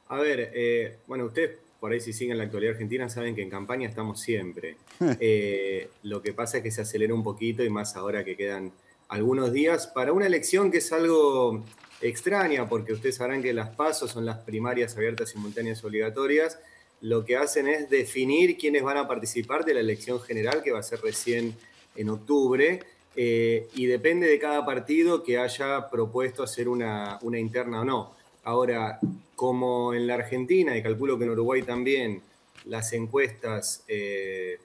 A ver, eh, bueno, ustedes por ahí si siguen la actualidad argentina saben que en campaña estamos siempre. Eh, lo que pasa es que se acelera un poquito y más ahora que quedan algunos días para una elección que es algo extraña, porque ustedes sabrán que las pasos son las primarias abiertas, simultáneas, obligatorias. Lo que hacen es definir quiénes van a participar de la elección general que va a ser recién en octubre. Eh, y depende de cada partido que haya propuesto hacer una, interna o no. Ahora, como en la Argentina, y calculo que en Uruguay también, las encuestas eh,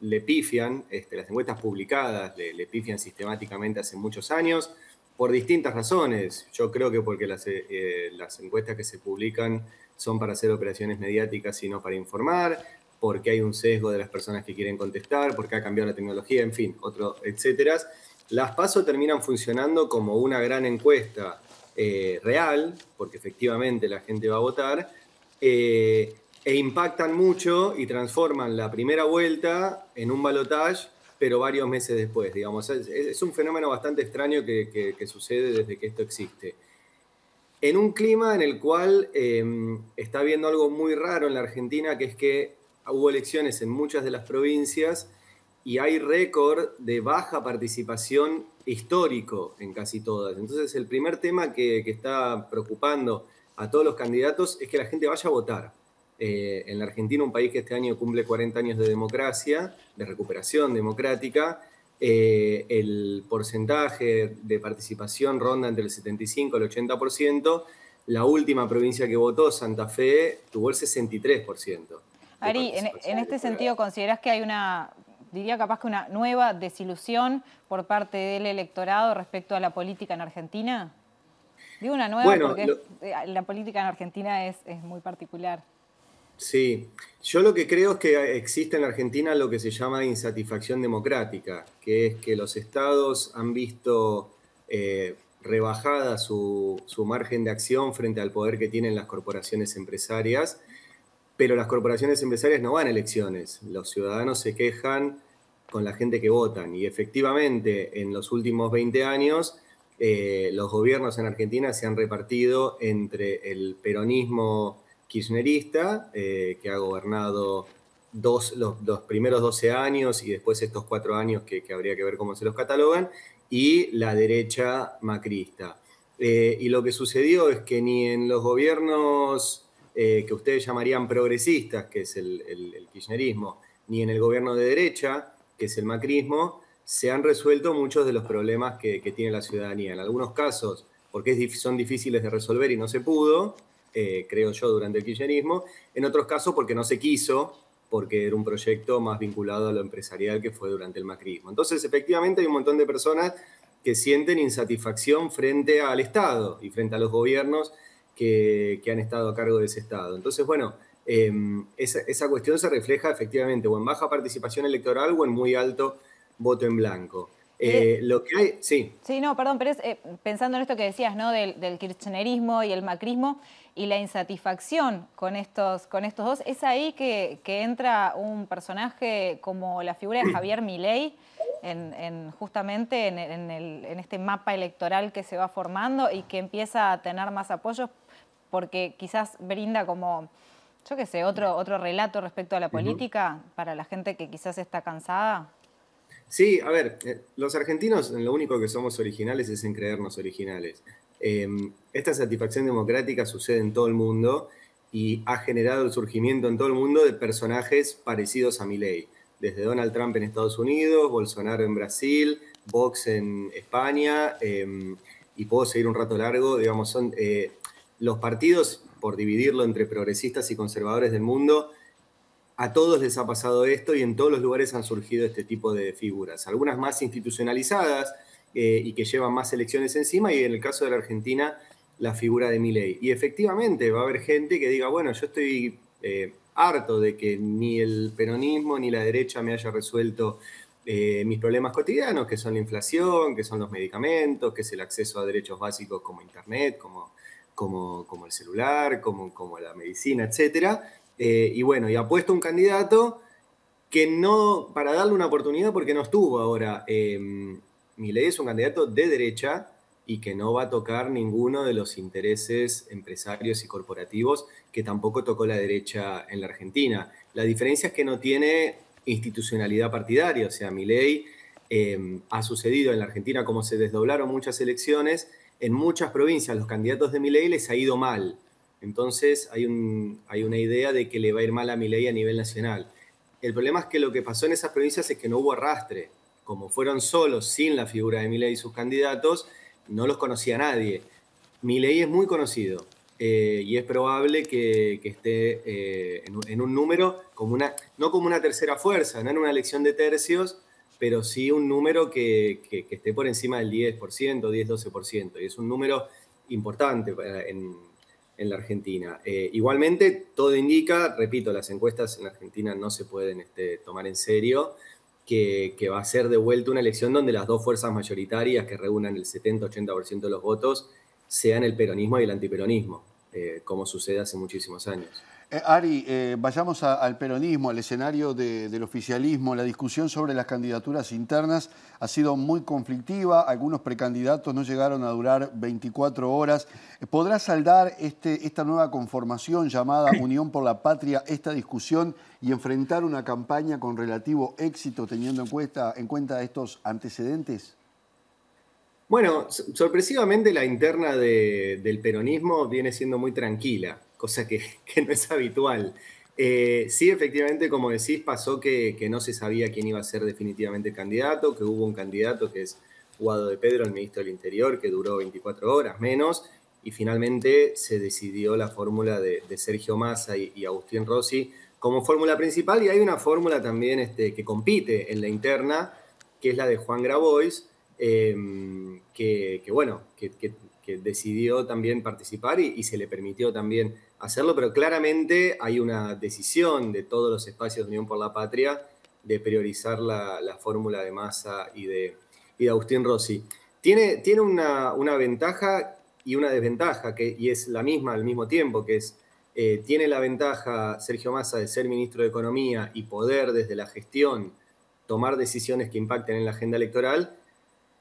le pifian, este, las encuestas publicadas le, pifian sistemáticamente hace muchos años, por distintas razones. Yo creo que porque las, eh, las encuestas que se publican son para hacer operaciones mediáticas y no para informar porque hay un sesgo de las personas que quieren contestar, porque ha cambiado la tecnología, en fin, otro, etcétera. Las PASO terminan funcionando como una gran encuesta eh, real, porque efectivamente la gente va a votar, eh, e impactan mucho y transforman la primera vuelta en un balotaje, pero varios meses después, digamos. Es, un fenómeno bastante extraño que, sucede desde que esto existe en un clima en el cual eh, está habiendo algo muy raro en la Argentina, que es que hubo elecciones en muchas de las provincias y hay récord de baja participación histórico en casi todas. Entonces el primer tema que, está preocupando a todos los candidatos es que la gente vaya a votar. Eh, en la Argentina, un país que este año cumple 40 años de democracia, de recuperación democrática, eh, el porcentaje de participación ronda entre el 75 y el 80%. La última provincia que votó, Santa Fe, tuvo el 63%. Ari, en, este sentido, ¿considerás que hay una, diría capaz que una nueva desilusión por parte del electorado respecto a la política en Argentina? Digo una nueva porque eh, la política en Argentina es, muy particular. Sí, yo lo que creo es que existe en Argentina lo que se llama insatisfacción democrática, que es que los estados han visto eh, rebajada su, su, margen de acción frente al poder que tienen las corporaciones empresarias pero las corporaciones empresarias no van a elecciones. Los ciudadanos se quejan con la gente que votan y efectivamente en los últimos 20 años eh, los gobiernos en Argentina se han repartido entre el peronismo kirchnerista, eh, que ha gobernado dos, los, primeros 12 años y después estos cuatro años que, habría que ver cómo se los catalogan, y la derecha macrista. Eh, y lo que sucedió es que ni en los gobiernos eh, que ustedes llamarían progresistas, que es el, kirchnerismo, ni en el gobierno de derecha, que es el macrismo, se han resuelto muchos de los problemas que, tiene la ciudadanía. En algunos casos, porque son difíciles de resolver y no se pudo, eh, creo yo, durante el kirchnerismo. En otros casos, porque no se quiso, porque era un proyecto más vinculado a lo empresarial que fue durante el macrismo. Entonces, efectivamente, hay un montón de personas que sienten insatisfacción frente al Estado y frente a los gobiernos que, han estado a cargo de ese Estado. Entonces, bueno, em, esa, cuestión se refleja efectivamente o en baja participación electoral o en muy alto voto en blanco. Eh, eh, lo que hay, sí. Sí, no, perdón, pero eh, pensando en esto que decías, ¿no? Del, kirchnerismo y el macrismo y la insatisfacción con estos, con estos dos, es ahí que, entra un personaje como la figura de Javier Milei, justamente en, en este mapa electoral que se va formando y que empieza a tener más apoyos porque quizás brinda como, yo qué sé, otro, otro relato respecto a la política para la gente que quizás está cansada? Sí, a ver, eh, los argentinos lo único que somos originales es en creernos originales. Em, esta satisfacción democrática sucede en todo el mundo y ha generado el surgimiento en todo el mundo de personajes parecidos a Milei. Desde Donald Trump en Estados Unidos, Bolsonaro en Brasil, Vox en España, em, y puedo seguir un rato largo, digamos, son, eh, los partidos, por dividirlo entre progresistas y conservadores del mundo, a todos les ha pasado esto y en todos los lugares han surgido este tipo de figuras, algunas más institucionalizadas eh, y que llevan más elecciones encima y en el caso de la Argentina la figura de Milei. Y efectivamente va a haber gente que diga, bueno, yo estoy eh, harto de que ni el peronismo ni la derecha me haya resuelto eh, mis problemas cotidianos, que son la inflación, que son los medicamentos, que es el acceso a derechos básicos como Internet, como como, el celular, como, la medicina, etc. Eh, y bueno, y ha puesto un candidato que no, para darle una oportunidad, porque no estuvo ahora, eh, Milei es un candidato de derecha y que no va a tocar ninguno de los intereses empresarios y corporativos que tampoco tocó la derecha en la Argentina. La diferencia es que no tiene institucionalidad partidaria, o sea, Milei eh, ha sucedido en la Argentina como se desdoblaron muchas elecciones, en muchas provincias los candidatos de Milei les ha ido mal. Entonces hay, una idea de que le va a ir mal a Milei a nivel nacional. El problema es que lo que pasó en esas provincias es que no hubo arrastre. Como fueron solos, sin la figura de Milei y sus candidatos, no los conocía nadie. Milei es muy conocido eh, y es probable que, esté eh, en, un, número como una, no como una tercera fuerza, no en una elección de tercios, pero sí un número que, esté por encima del 10%, 10-12%, y es un número importante en, la Argentina. Eh, igualmente, todo indica, repito, las encuestas en la Argentina no se pueden este, tomar en serio, que, va a ser de vuelta una elección donde las dos fuerzas mayoritarias que reúnan el 70-80% de los votos sean el peronismo y el antiperonismo, eh, como sucede hace muchísimos años. Eh, Ari, eh, vayamos al peronismo, al escenario del oficialismo. La discusión sobre las candidaturas internas ha sido muy conflictiva. Algunos precandidatos no llegaron a durar 24 horas. Eh, ¿Podrá saldar este, esta nueva conformación llamada Unión por la Patria esta discusión y enfrentar una campaña con relativo éxito teniendo en cuenta, estos antecedentes? Bueno, sorpresivamente la interna del peronismo viene siendo muy tranquila cosa que, no es habitual. Eh, sí, efectivamente, como decís, pasó que, no se sabía quién iba a ser definitivamente candidato, que hubo un candidato que es Guado de Pedro, el ministro del Interior, que duró 24 horas menos, y finalmente se decidió la fórmula de, Sergio Massa y, Agustín Rossi como fórmula principal, y hay una fórmula también este, que compite en la interna, que es la de Juan Grabois, em, que, bueno, que que decidió también participar y, se le permitió también hacerlo, pero claramente hay una decisión de todos los espacios de Unión por la Patria de priorizar la, fórmula de Massa y de, Agustín Rossi. Tiene, tiene una, ventaja y una desventaja, que, y es la misma al mismo tiempo, que es, eh, tiene la ventaja Sergio Massa de ser ministro de Economía y poder desde la gestión tomar decisiones que impacten en la agenda electoral,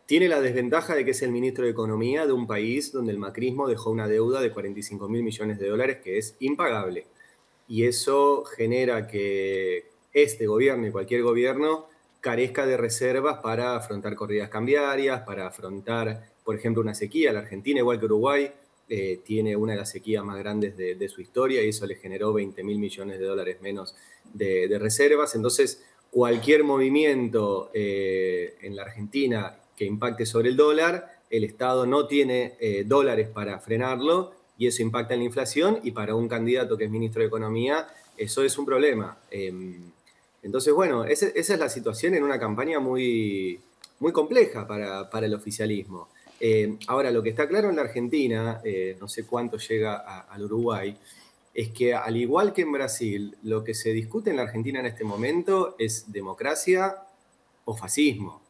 tiene la desventaja de que es el ministro de Economía de un país donde el macrismo dejó una deuda de 45 mil millones de dólares que es impagable. Y eso genera que este gobierno y cualquier gobierno carezca de reservas para afrontar corridas cambiarias, para afrontar, por ejemplo, una sequía. La Argentina, igual que Uruguay, eh, tiene una de las sequías más grandes de, su historia y eso le generó 20 mil millones de dólares menos de, reservas. Entonces, cualquier movimiento eh, en la Argentina que impacte sobre el dólar, el Estado no tiene eh, dólares para frenarlo y eso impacta en la inflación y para un candidato que es ministro de Economía eso es un problema. Em, entonces, bueno, esa, es la situación en una campaña muy, muy compleja para, el oficialismo. Em, ahora, lo que está claro en la Argentina, eh, no sé cuánto llega al Uruguay, es que al igual que en Brasil, lo que se discute en la Argentina en este momento es democracia o fascismo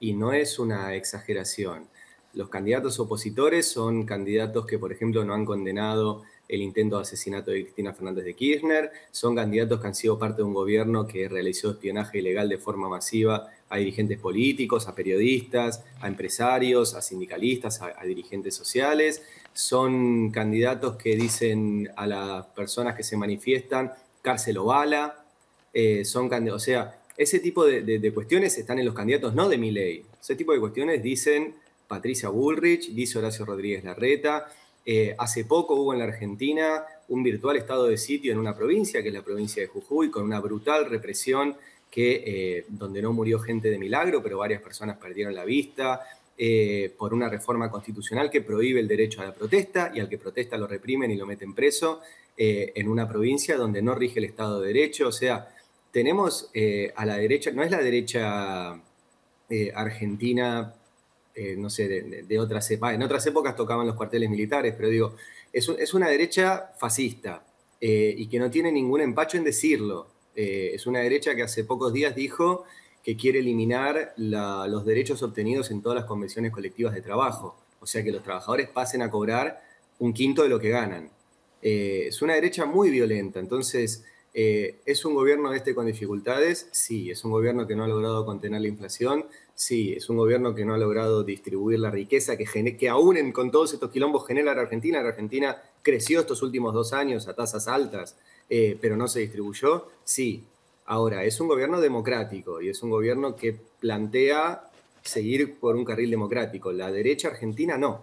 y no es una exageración. Los candidatos opositores son candidatos que, por ejemplo, no han condenado el intento de asesinato de Cristina Fernández de Kirchner, son candidatos que han sido parte de un gobierno que realizó espionaje ilegal de forma masiva a dirigentes políticos, a periodistas, a empresarios, a sindicalistas, a, dirigentes sociales, son candidatos que dicen a las personas que se manifiestan cárcel o bala, eh, son o sea, ese tipo de, cuestiones están en los candidatos, no de mi ley. Ese tipo de cuestiones dicen Patricia Bullrich, dice Horacio Rodríguez Larreta. Eh, hace poco hubo en la Argentina un virtual estado de sitio en una provincia, que es la provincia de Jujuy, con una brutal represión que, eh, donde no murió gente de milagro, pero varias personas perdieron la vista, eh, por una reforma constitucional que prohíbe el derecho a la protesta y al que protesta lo reprimen y lo meten preso en una provincia donde no rige el Estado de Derecho. O sea, tenemos eh, a la derecha, no es la derecha eh, argentina, eh, no sé, de, otras épocas, en otras épocas tocaban los cuarteles militares, pero digo, es, una derecha fascista y que no tiene ningún empacho en decirlo. es una derecha que hace pocos días dijo que quiere eliminar los derechos obtenidos en todas las convenciones colectivas de trabajo, o sea que los trabajadores pasen a cobrar un quinto de lo que ganan. es una derecha muy violenta, entonces eh, ¿Es un gobierno este con dificultades? Sí. ¿Es un gobierno que no ha logrado contener la inflación? Sí. ¿Es un gobierno que no ha logrado distribuir la riqueza que, que aún en, con todos estos quilombos genera la Argentina? La Argentina creció estos últimos dos años a tasas altas, eh, pero no se distribuyó. Sí. Ahora, es un gobierno democrático y es un gobierno que plantea seguir por un carril democrático. La derecha argentina no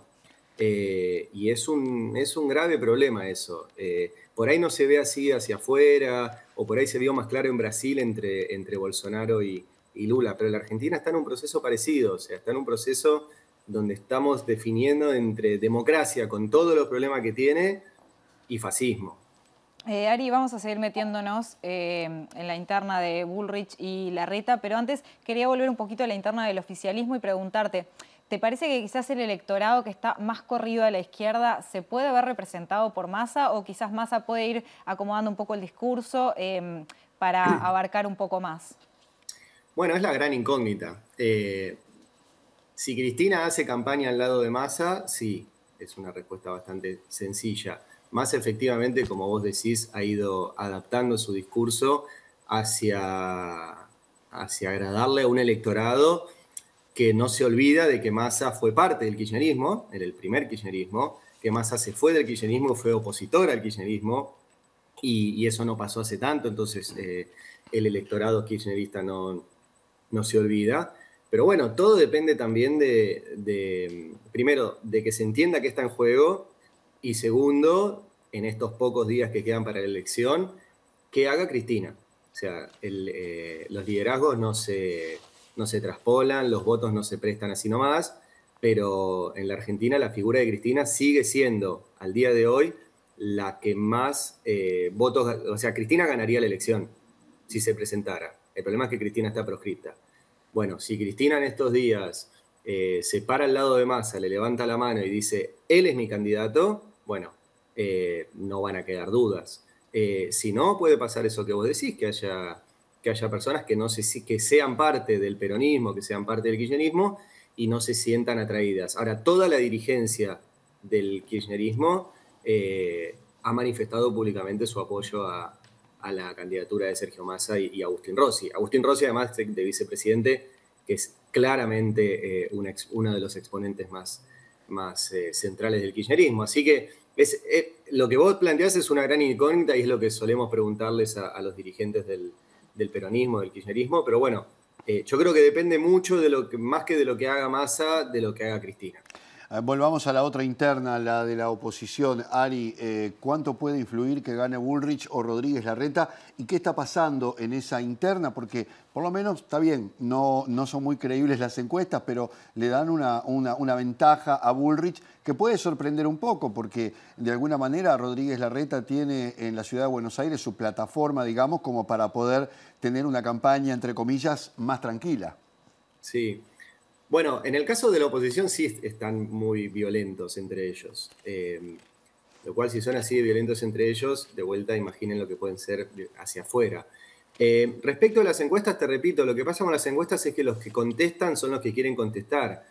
eh, y es un, grave problema eso. Eh, por ahí no se ve así hacia afuera, o por ahí se vio más claro en Brasil entre, entre Bolsonaro y, Lula, pero la Argentina está en un proceso parecido, o sea, está en un proceso donde estamos definiendo entre democracia, con todos los problemas que tiene, y fascismo. Eh, Ari, vamos a seguir metiéndonos en la interna de Bullrich y Larreta, pero antes quería volver un poquito a la interna del oficialismo y preguntarte, ¿Te parece que quizás el electorado que está más corrido a la izquierda se puede ver representado por Massa o quizás Massa puede ir acomodando un poco el discurso em, para abarcar un poco más? Bueno, es la gran incógnita. Eh, si Cristina hace campaña al lado de Massa, sí, es una respuesta bastante sencilla. Massa efectivamente, como vos decís, ha ido adaptando su discurso hacia, hacia agradarle a un electorado que no se olvida de que Massa fue parte del kirchnerismo, era el primer kirchnerismo, que Massa se fue del kirchnerismo, fue opositor al kirchnerismo, y, eso no pasó hace tanto, entonces eh, el electorado kirchnerista no, se olvida. Pero bueno, todo depende también de, primero, de que se entienda que está en juego y segundo, en estos pocos días que quedan para la elección, que haga Cristina. O sea, eh, los liderazgos no se, no se traspolan, los votos no se prestan así nomás, pero en la Argentina la figura de Cristina sigue siendo, al día de hoy, la que más eh, votos, o sea, Cristina ganaría la elección si se presentara. El problema es que Cristina está proscripta. Bueno, si Cristina en estos días eh, se para al lado de Massa, le levanta la mano y dice, él es mi candidato, bueno, eh, no van a quedar dudas. si no, puede pasar eso que vos decís, que haya que haya personas que no que sean parte del peronismo, que sean parte del kirchnerismo y no se sientan atraídas. Ahora, toda la dirigencia del kirchnerismo eh, ha manifestado públicamente su apoyo a, la candidatura de Sergio Massa y, Agustín Rossi. Agustín Rossi, además de, vicepresidente, que es claramente eh, uno de los exponentes más, más eh, centrales del kirchnerismo. Así que es, lo que vos planteás es una gran incógnita y es lo que solemos preguntarles a los dirigentes del, del peronismo, del kirchnerismo, pero bueno, eh, yo creo que depende mucho de lo que, más que de lo que haga Massa, de lo que haga Cristina. Eh, volvamos a la otra interna, la de la oposición. Ari, eh, ¿cuánto puede influir que gane Bullrich o Rodríguez Larreta? ¿Y qué está pasando en esa interna? Porque por lo menos, está bien, no, no son muy creíbles las encuestas, pero le dan una, una ventaja a Bullrich que puede sorprender un poco, porque de alguna manera Rodríguez Larreta tiene en la ciudad de Buenos Aires su plataforma, digamos, como para poder tener una campaña, entre comillas, más tranquila. Sí, bueno, en el caso de la oposición sí están muy violentos entre ellos. Em, lo cual, si son así de violentos entre ellos, de vuelta imaginen lo que pueden ser hacia afuera. Em, respecto a las encuestas, te repito, lo que pasa con las encuestas es que los que contestan son los que quieren contestar.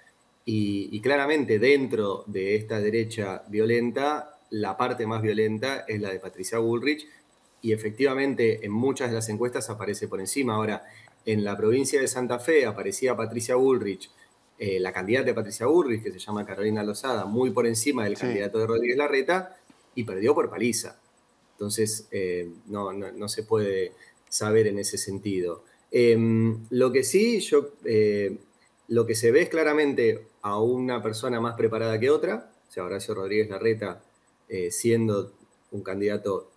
Y, y claramente dentro de esta derecha violenta, la parte más violenta es la de Patricia Bullrich. Y efectivamente en muchas de las encuestas aparece por encima. Ahora, en la provincia de Santa Fe aparecía Patricia Bullrich eh, la candidata de Patricia Bullrich, que se llama Carolina Lozada, muy por encima del candidato de Rodríguez Larreta, y perdió por paliza. Entonces, eh, no, se puede saber en ese sentido. Em, lo que sí, yo, eh, lo que se ve es claramente a una persona más preparada que otra, o sea, Horacio Rodríguez Larreta, siendo un candidato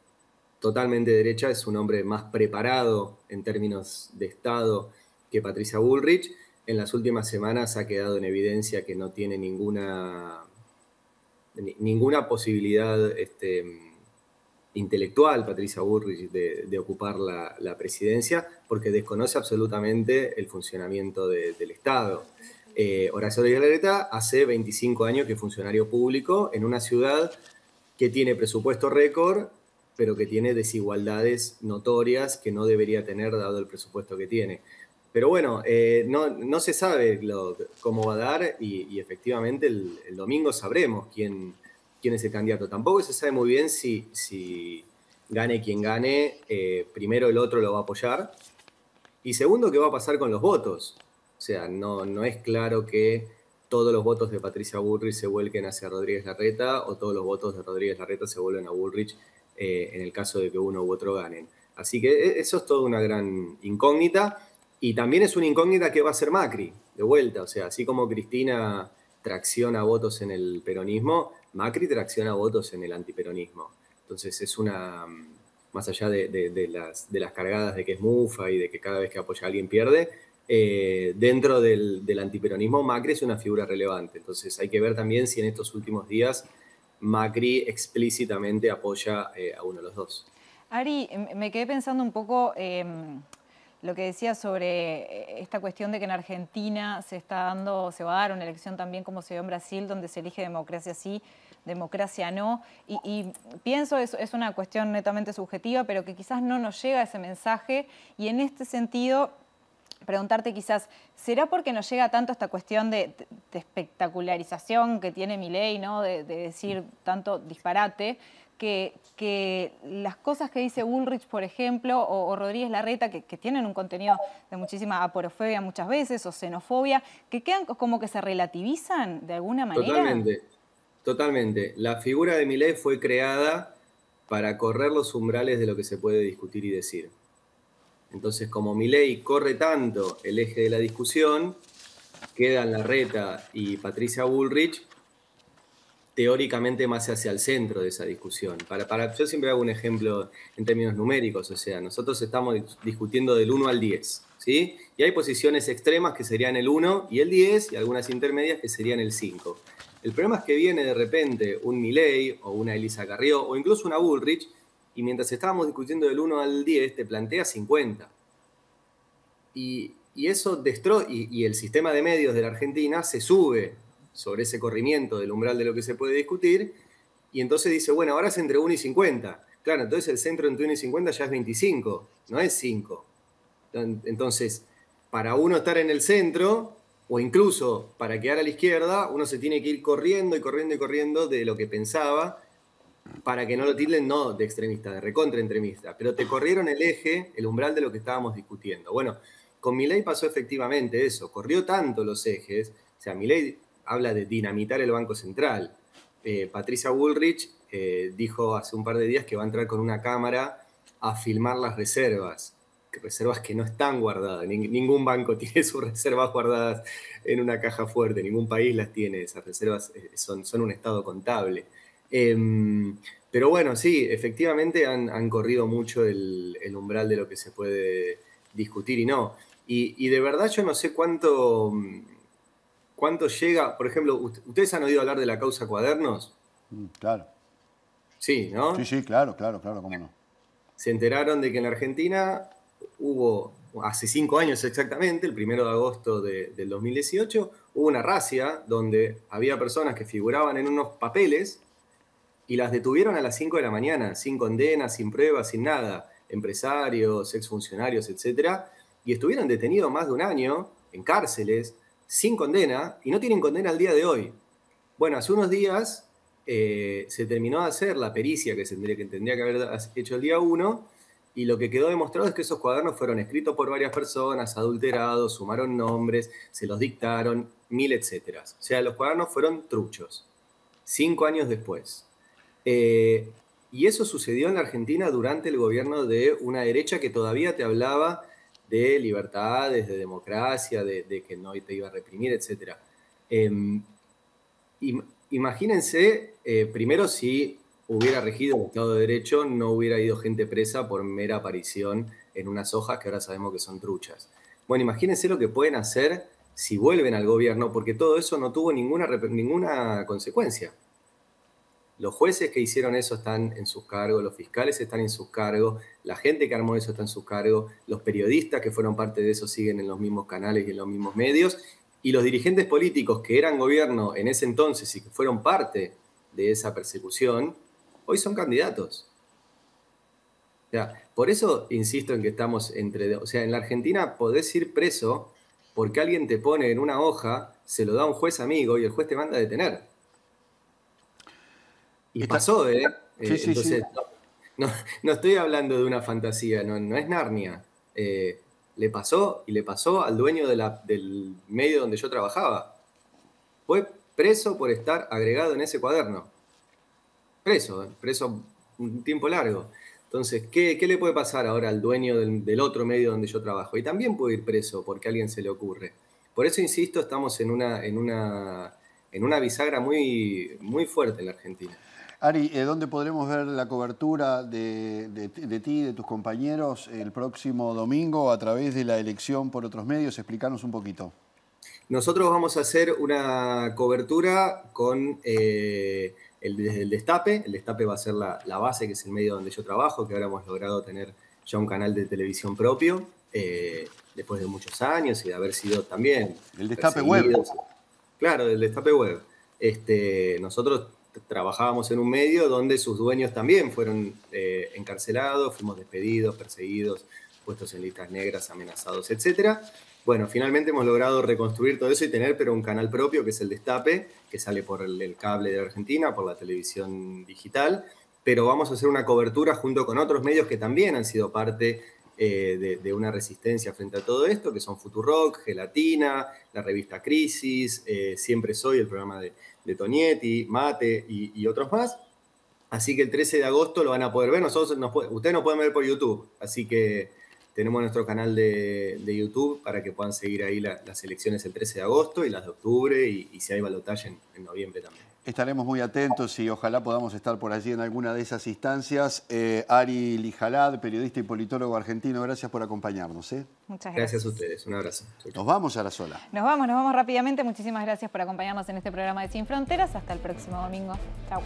totalmente derecha, es un hombre más preparado en términos de Estado que Patricia Bullrich, en las últimas semanas ha quedado en evidencia que no tiene ninguna, ninguna posibilidad este, intelectual Patricia Burrich de, ocupar la, presidencia porque desconoce absolutamente el funcionamiento del Estado. Eh, Horacio Galereta hace 25 años que es funcionario público en una ciudad que tiene presupuesto récord, pero que tiene desigualdades notorias que no debería tener dado el presupuesto que tiene. Pero bueno, eh, no, no, se sabe cómo va a dar y, efectivamente el, domingo sabremos quién, quién es el candidato. Tampoco se sabe muy bien si, si gane quien gane, eh, primero el otro lo va a apoyar y segundo qué va a pasar con los votos. O sea, no, no es claro que todos los votos de Patricia Bullrich se vuelquen hacia Rodríguez Larreta o todos los votos de Rodríguez Larreta se vuelven a Bullrich eh, en el caso de que uno u otro ganen. Así que e, eso es toda una gran incógnita. Y también es una incógnita que va a ser Macri, de vuelta. O sea, así como Cristina tracciona votos en el peronismo, Macri tracciona votos en el antiperonismo. Entonces es una, más allá de, las, cargadas de que es mufa y de que cada vez que apoya a alguien pierde, eh, dentro del, antiperonismo Macri es una figura relevante. Entonces hay que ver también si en estos últimos días Macri explícitamente apoya eh, a uno de los dos. Ari, em, me quedé pensando un poco... Em, lo que decía sobre eh, esta cuestión de que en Argentina se está dando, se va a dar una elección también como se dio en Brasil, donde se elige democracia sí, democracia no. Y, pienso es, es una cuestión netamente subjetiva, pero que quizás no nos llega ese mensaje. Y en este sentido, preguntarte quizás, ¿será porque nos llega tanto esta cuestión de, espectacularización que tiene mi ley, ¿no? de decir tanto disparate? que, las cosas que dice Ulrich, por ejemplo, o, Rodríguez Larreta, que, tienen un contenido de muchísima aporofobia muchas veces, o xenofobia, que quedan como que se relativizan de alguna manera. Totalmente, totalmente. La figura de Millet fue creada para correr los umbrales de lo que se puede discutir y decir. Entonces, como Milei corre tanto el eje de la discusión, quedan Larreta y Patricia Bullrich teóricamente más hacia el centro de esa discusión. Para, para, yo siempre hago un ejemplo en términos numéricos, o sea, nosotros estamos discutiendo del 1 al 10, ¿sí? Y hay posiciones extremas que serían el 1 y el 10 y algunas intermedias que serían el 5. El problema es que viene de repente un Milley o una Elisa Carrió o incluso una Bullrich y mientras estábamos discutiendo del 1 al 10 te plantea 50. Y, eso y el sistema de medios de la Argentina se sube sobre ese corrimiento del umbral de lo que se puede discutir, y entonces dice, bueno, ahora es entre 1 y 50. Claro, entonces el centro entre 1 y 50 ya es 25, no es 5. Entonces, para uno estar en el centro, o incluso para quedar a la izquierda, uno se tiene que ir corriendo y corriendo y corriendo de lo que pensaba, para que no lo tilden, no de extremista, de recontra extremista, pero te corrieron el eje, el umbral de lo que estábamos discutiendo. Bueno, con ley pasó efectivamente eso, corrió tanto los ejes, o sea, ley habla de dinamitar el Banco Central. Eh, Patricia Woolrich eh, dijo hace un par de días que va a entrar con una cámara a filmar las reservas, reservas que no están guardadas. ningún banco tiene sus reservas guardadas en una caja fuerte, ningún país las tiene, esas reservas eh, son, un estado contable. Em, pero bueno, sí, efectivamente han, corrido mucho el, umbral de lo que se puede discutir y no. y de verdad yo no sé cuánto mm, cuánto llega, por ejemplo, ¿ustedes han oído hablar de la causa cuadernos? Mm, claro. Sí, ¿no? Sí, sí, claro, claro, claro, cómo no. Se enteraron de que en Argentina hubo, hace cinco años exactamente, el primero de agosto de, del 2018, hubo una racia donde había personas que figuraban en unos papeles y las detuvieron a las cinco de la mañana, sin condena, sin pruebas, sin nada, empresarios, exfuncionarios, etc. Y estuvieron detenidos más de un año en cárceles, sin condena y no tienen condena al día de hoy. Bueno, hace unos días eh, se terminó de hacer la pericia que, se tendría, que haber hecho el día 1 y lo que quedó demostrado es que esos cuadernos fueron escritos por varias personas, adulterados, sumaron nombres, se los dictaron, mil etcétera. O sea, los cuadernos fueron truchos, cinco años después. Eh, y eso sucedió en la Argentina durante el gobierno de una derecha que todavía te hablaba de libertades, de democracia, de, que no te iba a reprimir, etc. Em, imagínense, eh, primero, si hubiera regido el Estado de Derecho, no hubiera ido gente presa por mera aparición en unas hojas que ahora sabemos que son truchas. Bueno, imagínense lo que pueden hacer si vuelven al gobierno, porque todo eso no tuvo ninguna, ninguna consecuencia. Los jueces que hicieron eso están en sus cargos, los fiscales están en sus cargos, la gente que armó eso está en sus cargos, los periodistas que fueron parte de eso siguen en los mismos canales y en los mismos medios, y los dirigentes políticos que eran gobierno en ese entonces y que fueron parte de esa persecución, hoy son candidatos. por eso insisto en que estamos entre... O sea, en la Argentina podés ir preso porque alguien te pone en una hoja, se lo da un juez amigo y el juez te manda a detener. Y pasó, ¿eh? eh no, estoy hablando de una fantasía, no, es Narnia. Eh, le pasó y le pasó al dueño de del medio donde yo trabajaba. Fue preso por estar agregado en ese cuaderno. Preso, eh, preso un tiempo largo. Entonces, ¿qué, le puede pasar ahora al dueño del, otro medio donde yo trabajo? Y también puede ir preso porque alguien se le ocurre. Por eso, insisto, estamos en una, en una, en una bisagra muy, muy fuerte en la Argentina. Ari, eh, ¿dónde podremos ver la cobertura de, ti y ti, de tus compañeros, el próximo domingo a través de la elección por otros medios? Explícanos un poquito. Nosotros vamos a hacer una cobertura con eh, el, desde el Destape. El Destape va a ser la, base, que es el medio donde yo trabajo, que ahora hemos logrado tener ya un canal de televisión propio, eh, después de muchos años y de haber sido también... El Destape Web. Claro, el Destape Web. Este, nosotros trabajábamos en un medio donde sus dueños también fueron eh, encarcelados, fuimos despedidos, perseguidos, puestos en listas negras, amenazados, etc. Bueno, finalmente hemos logrado reconstruir todo eso y tener pero un canal propio que es el Destape, que sale por el, cable de Argentina, por la televisión digital, pero vamos a hacer una cobertura junto con otros medios que también han sido parte eh, de, una resistencia frente a todo esto, que son Futurock, Gelatina, la revista Crisis, eh, Siempre Soy, el programa de, de Tonietti, Mate y, otros más. Así que el 13 de agosto lo van a poder ver. Nosotros nos, ustedes nos pueden ver por YouTube. Así que tenemos nuestro canal de, YouTube para que puedan seguir ahí las elecciones el 13 de agosto y las de octubre y, si hay balotaje en noviembre también. Estaremos muy atentos y ojalá podamos estar por allí en alguna de esas instancias. Eh, Ari Lijalad, periodista y politólogo argentino, gracias por acompañarnos. ¿eh? Muchas gracias. Gracias a ustedes, un abrazo. Nos vamos a la sola. Nos vamos, nos vamos rápidamente. Muchísimas gracias por acompañarnos en este programa de Sin Fronteras. Hasta el próximo domingo. Chao.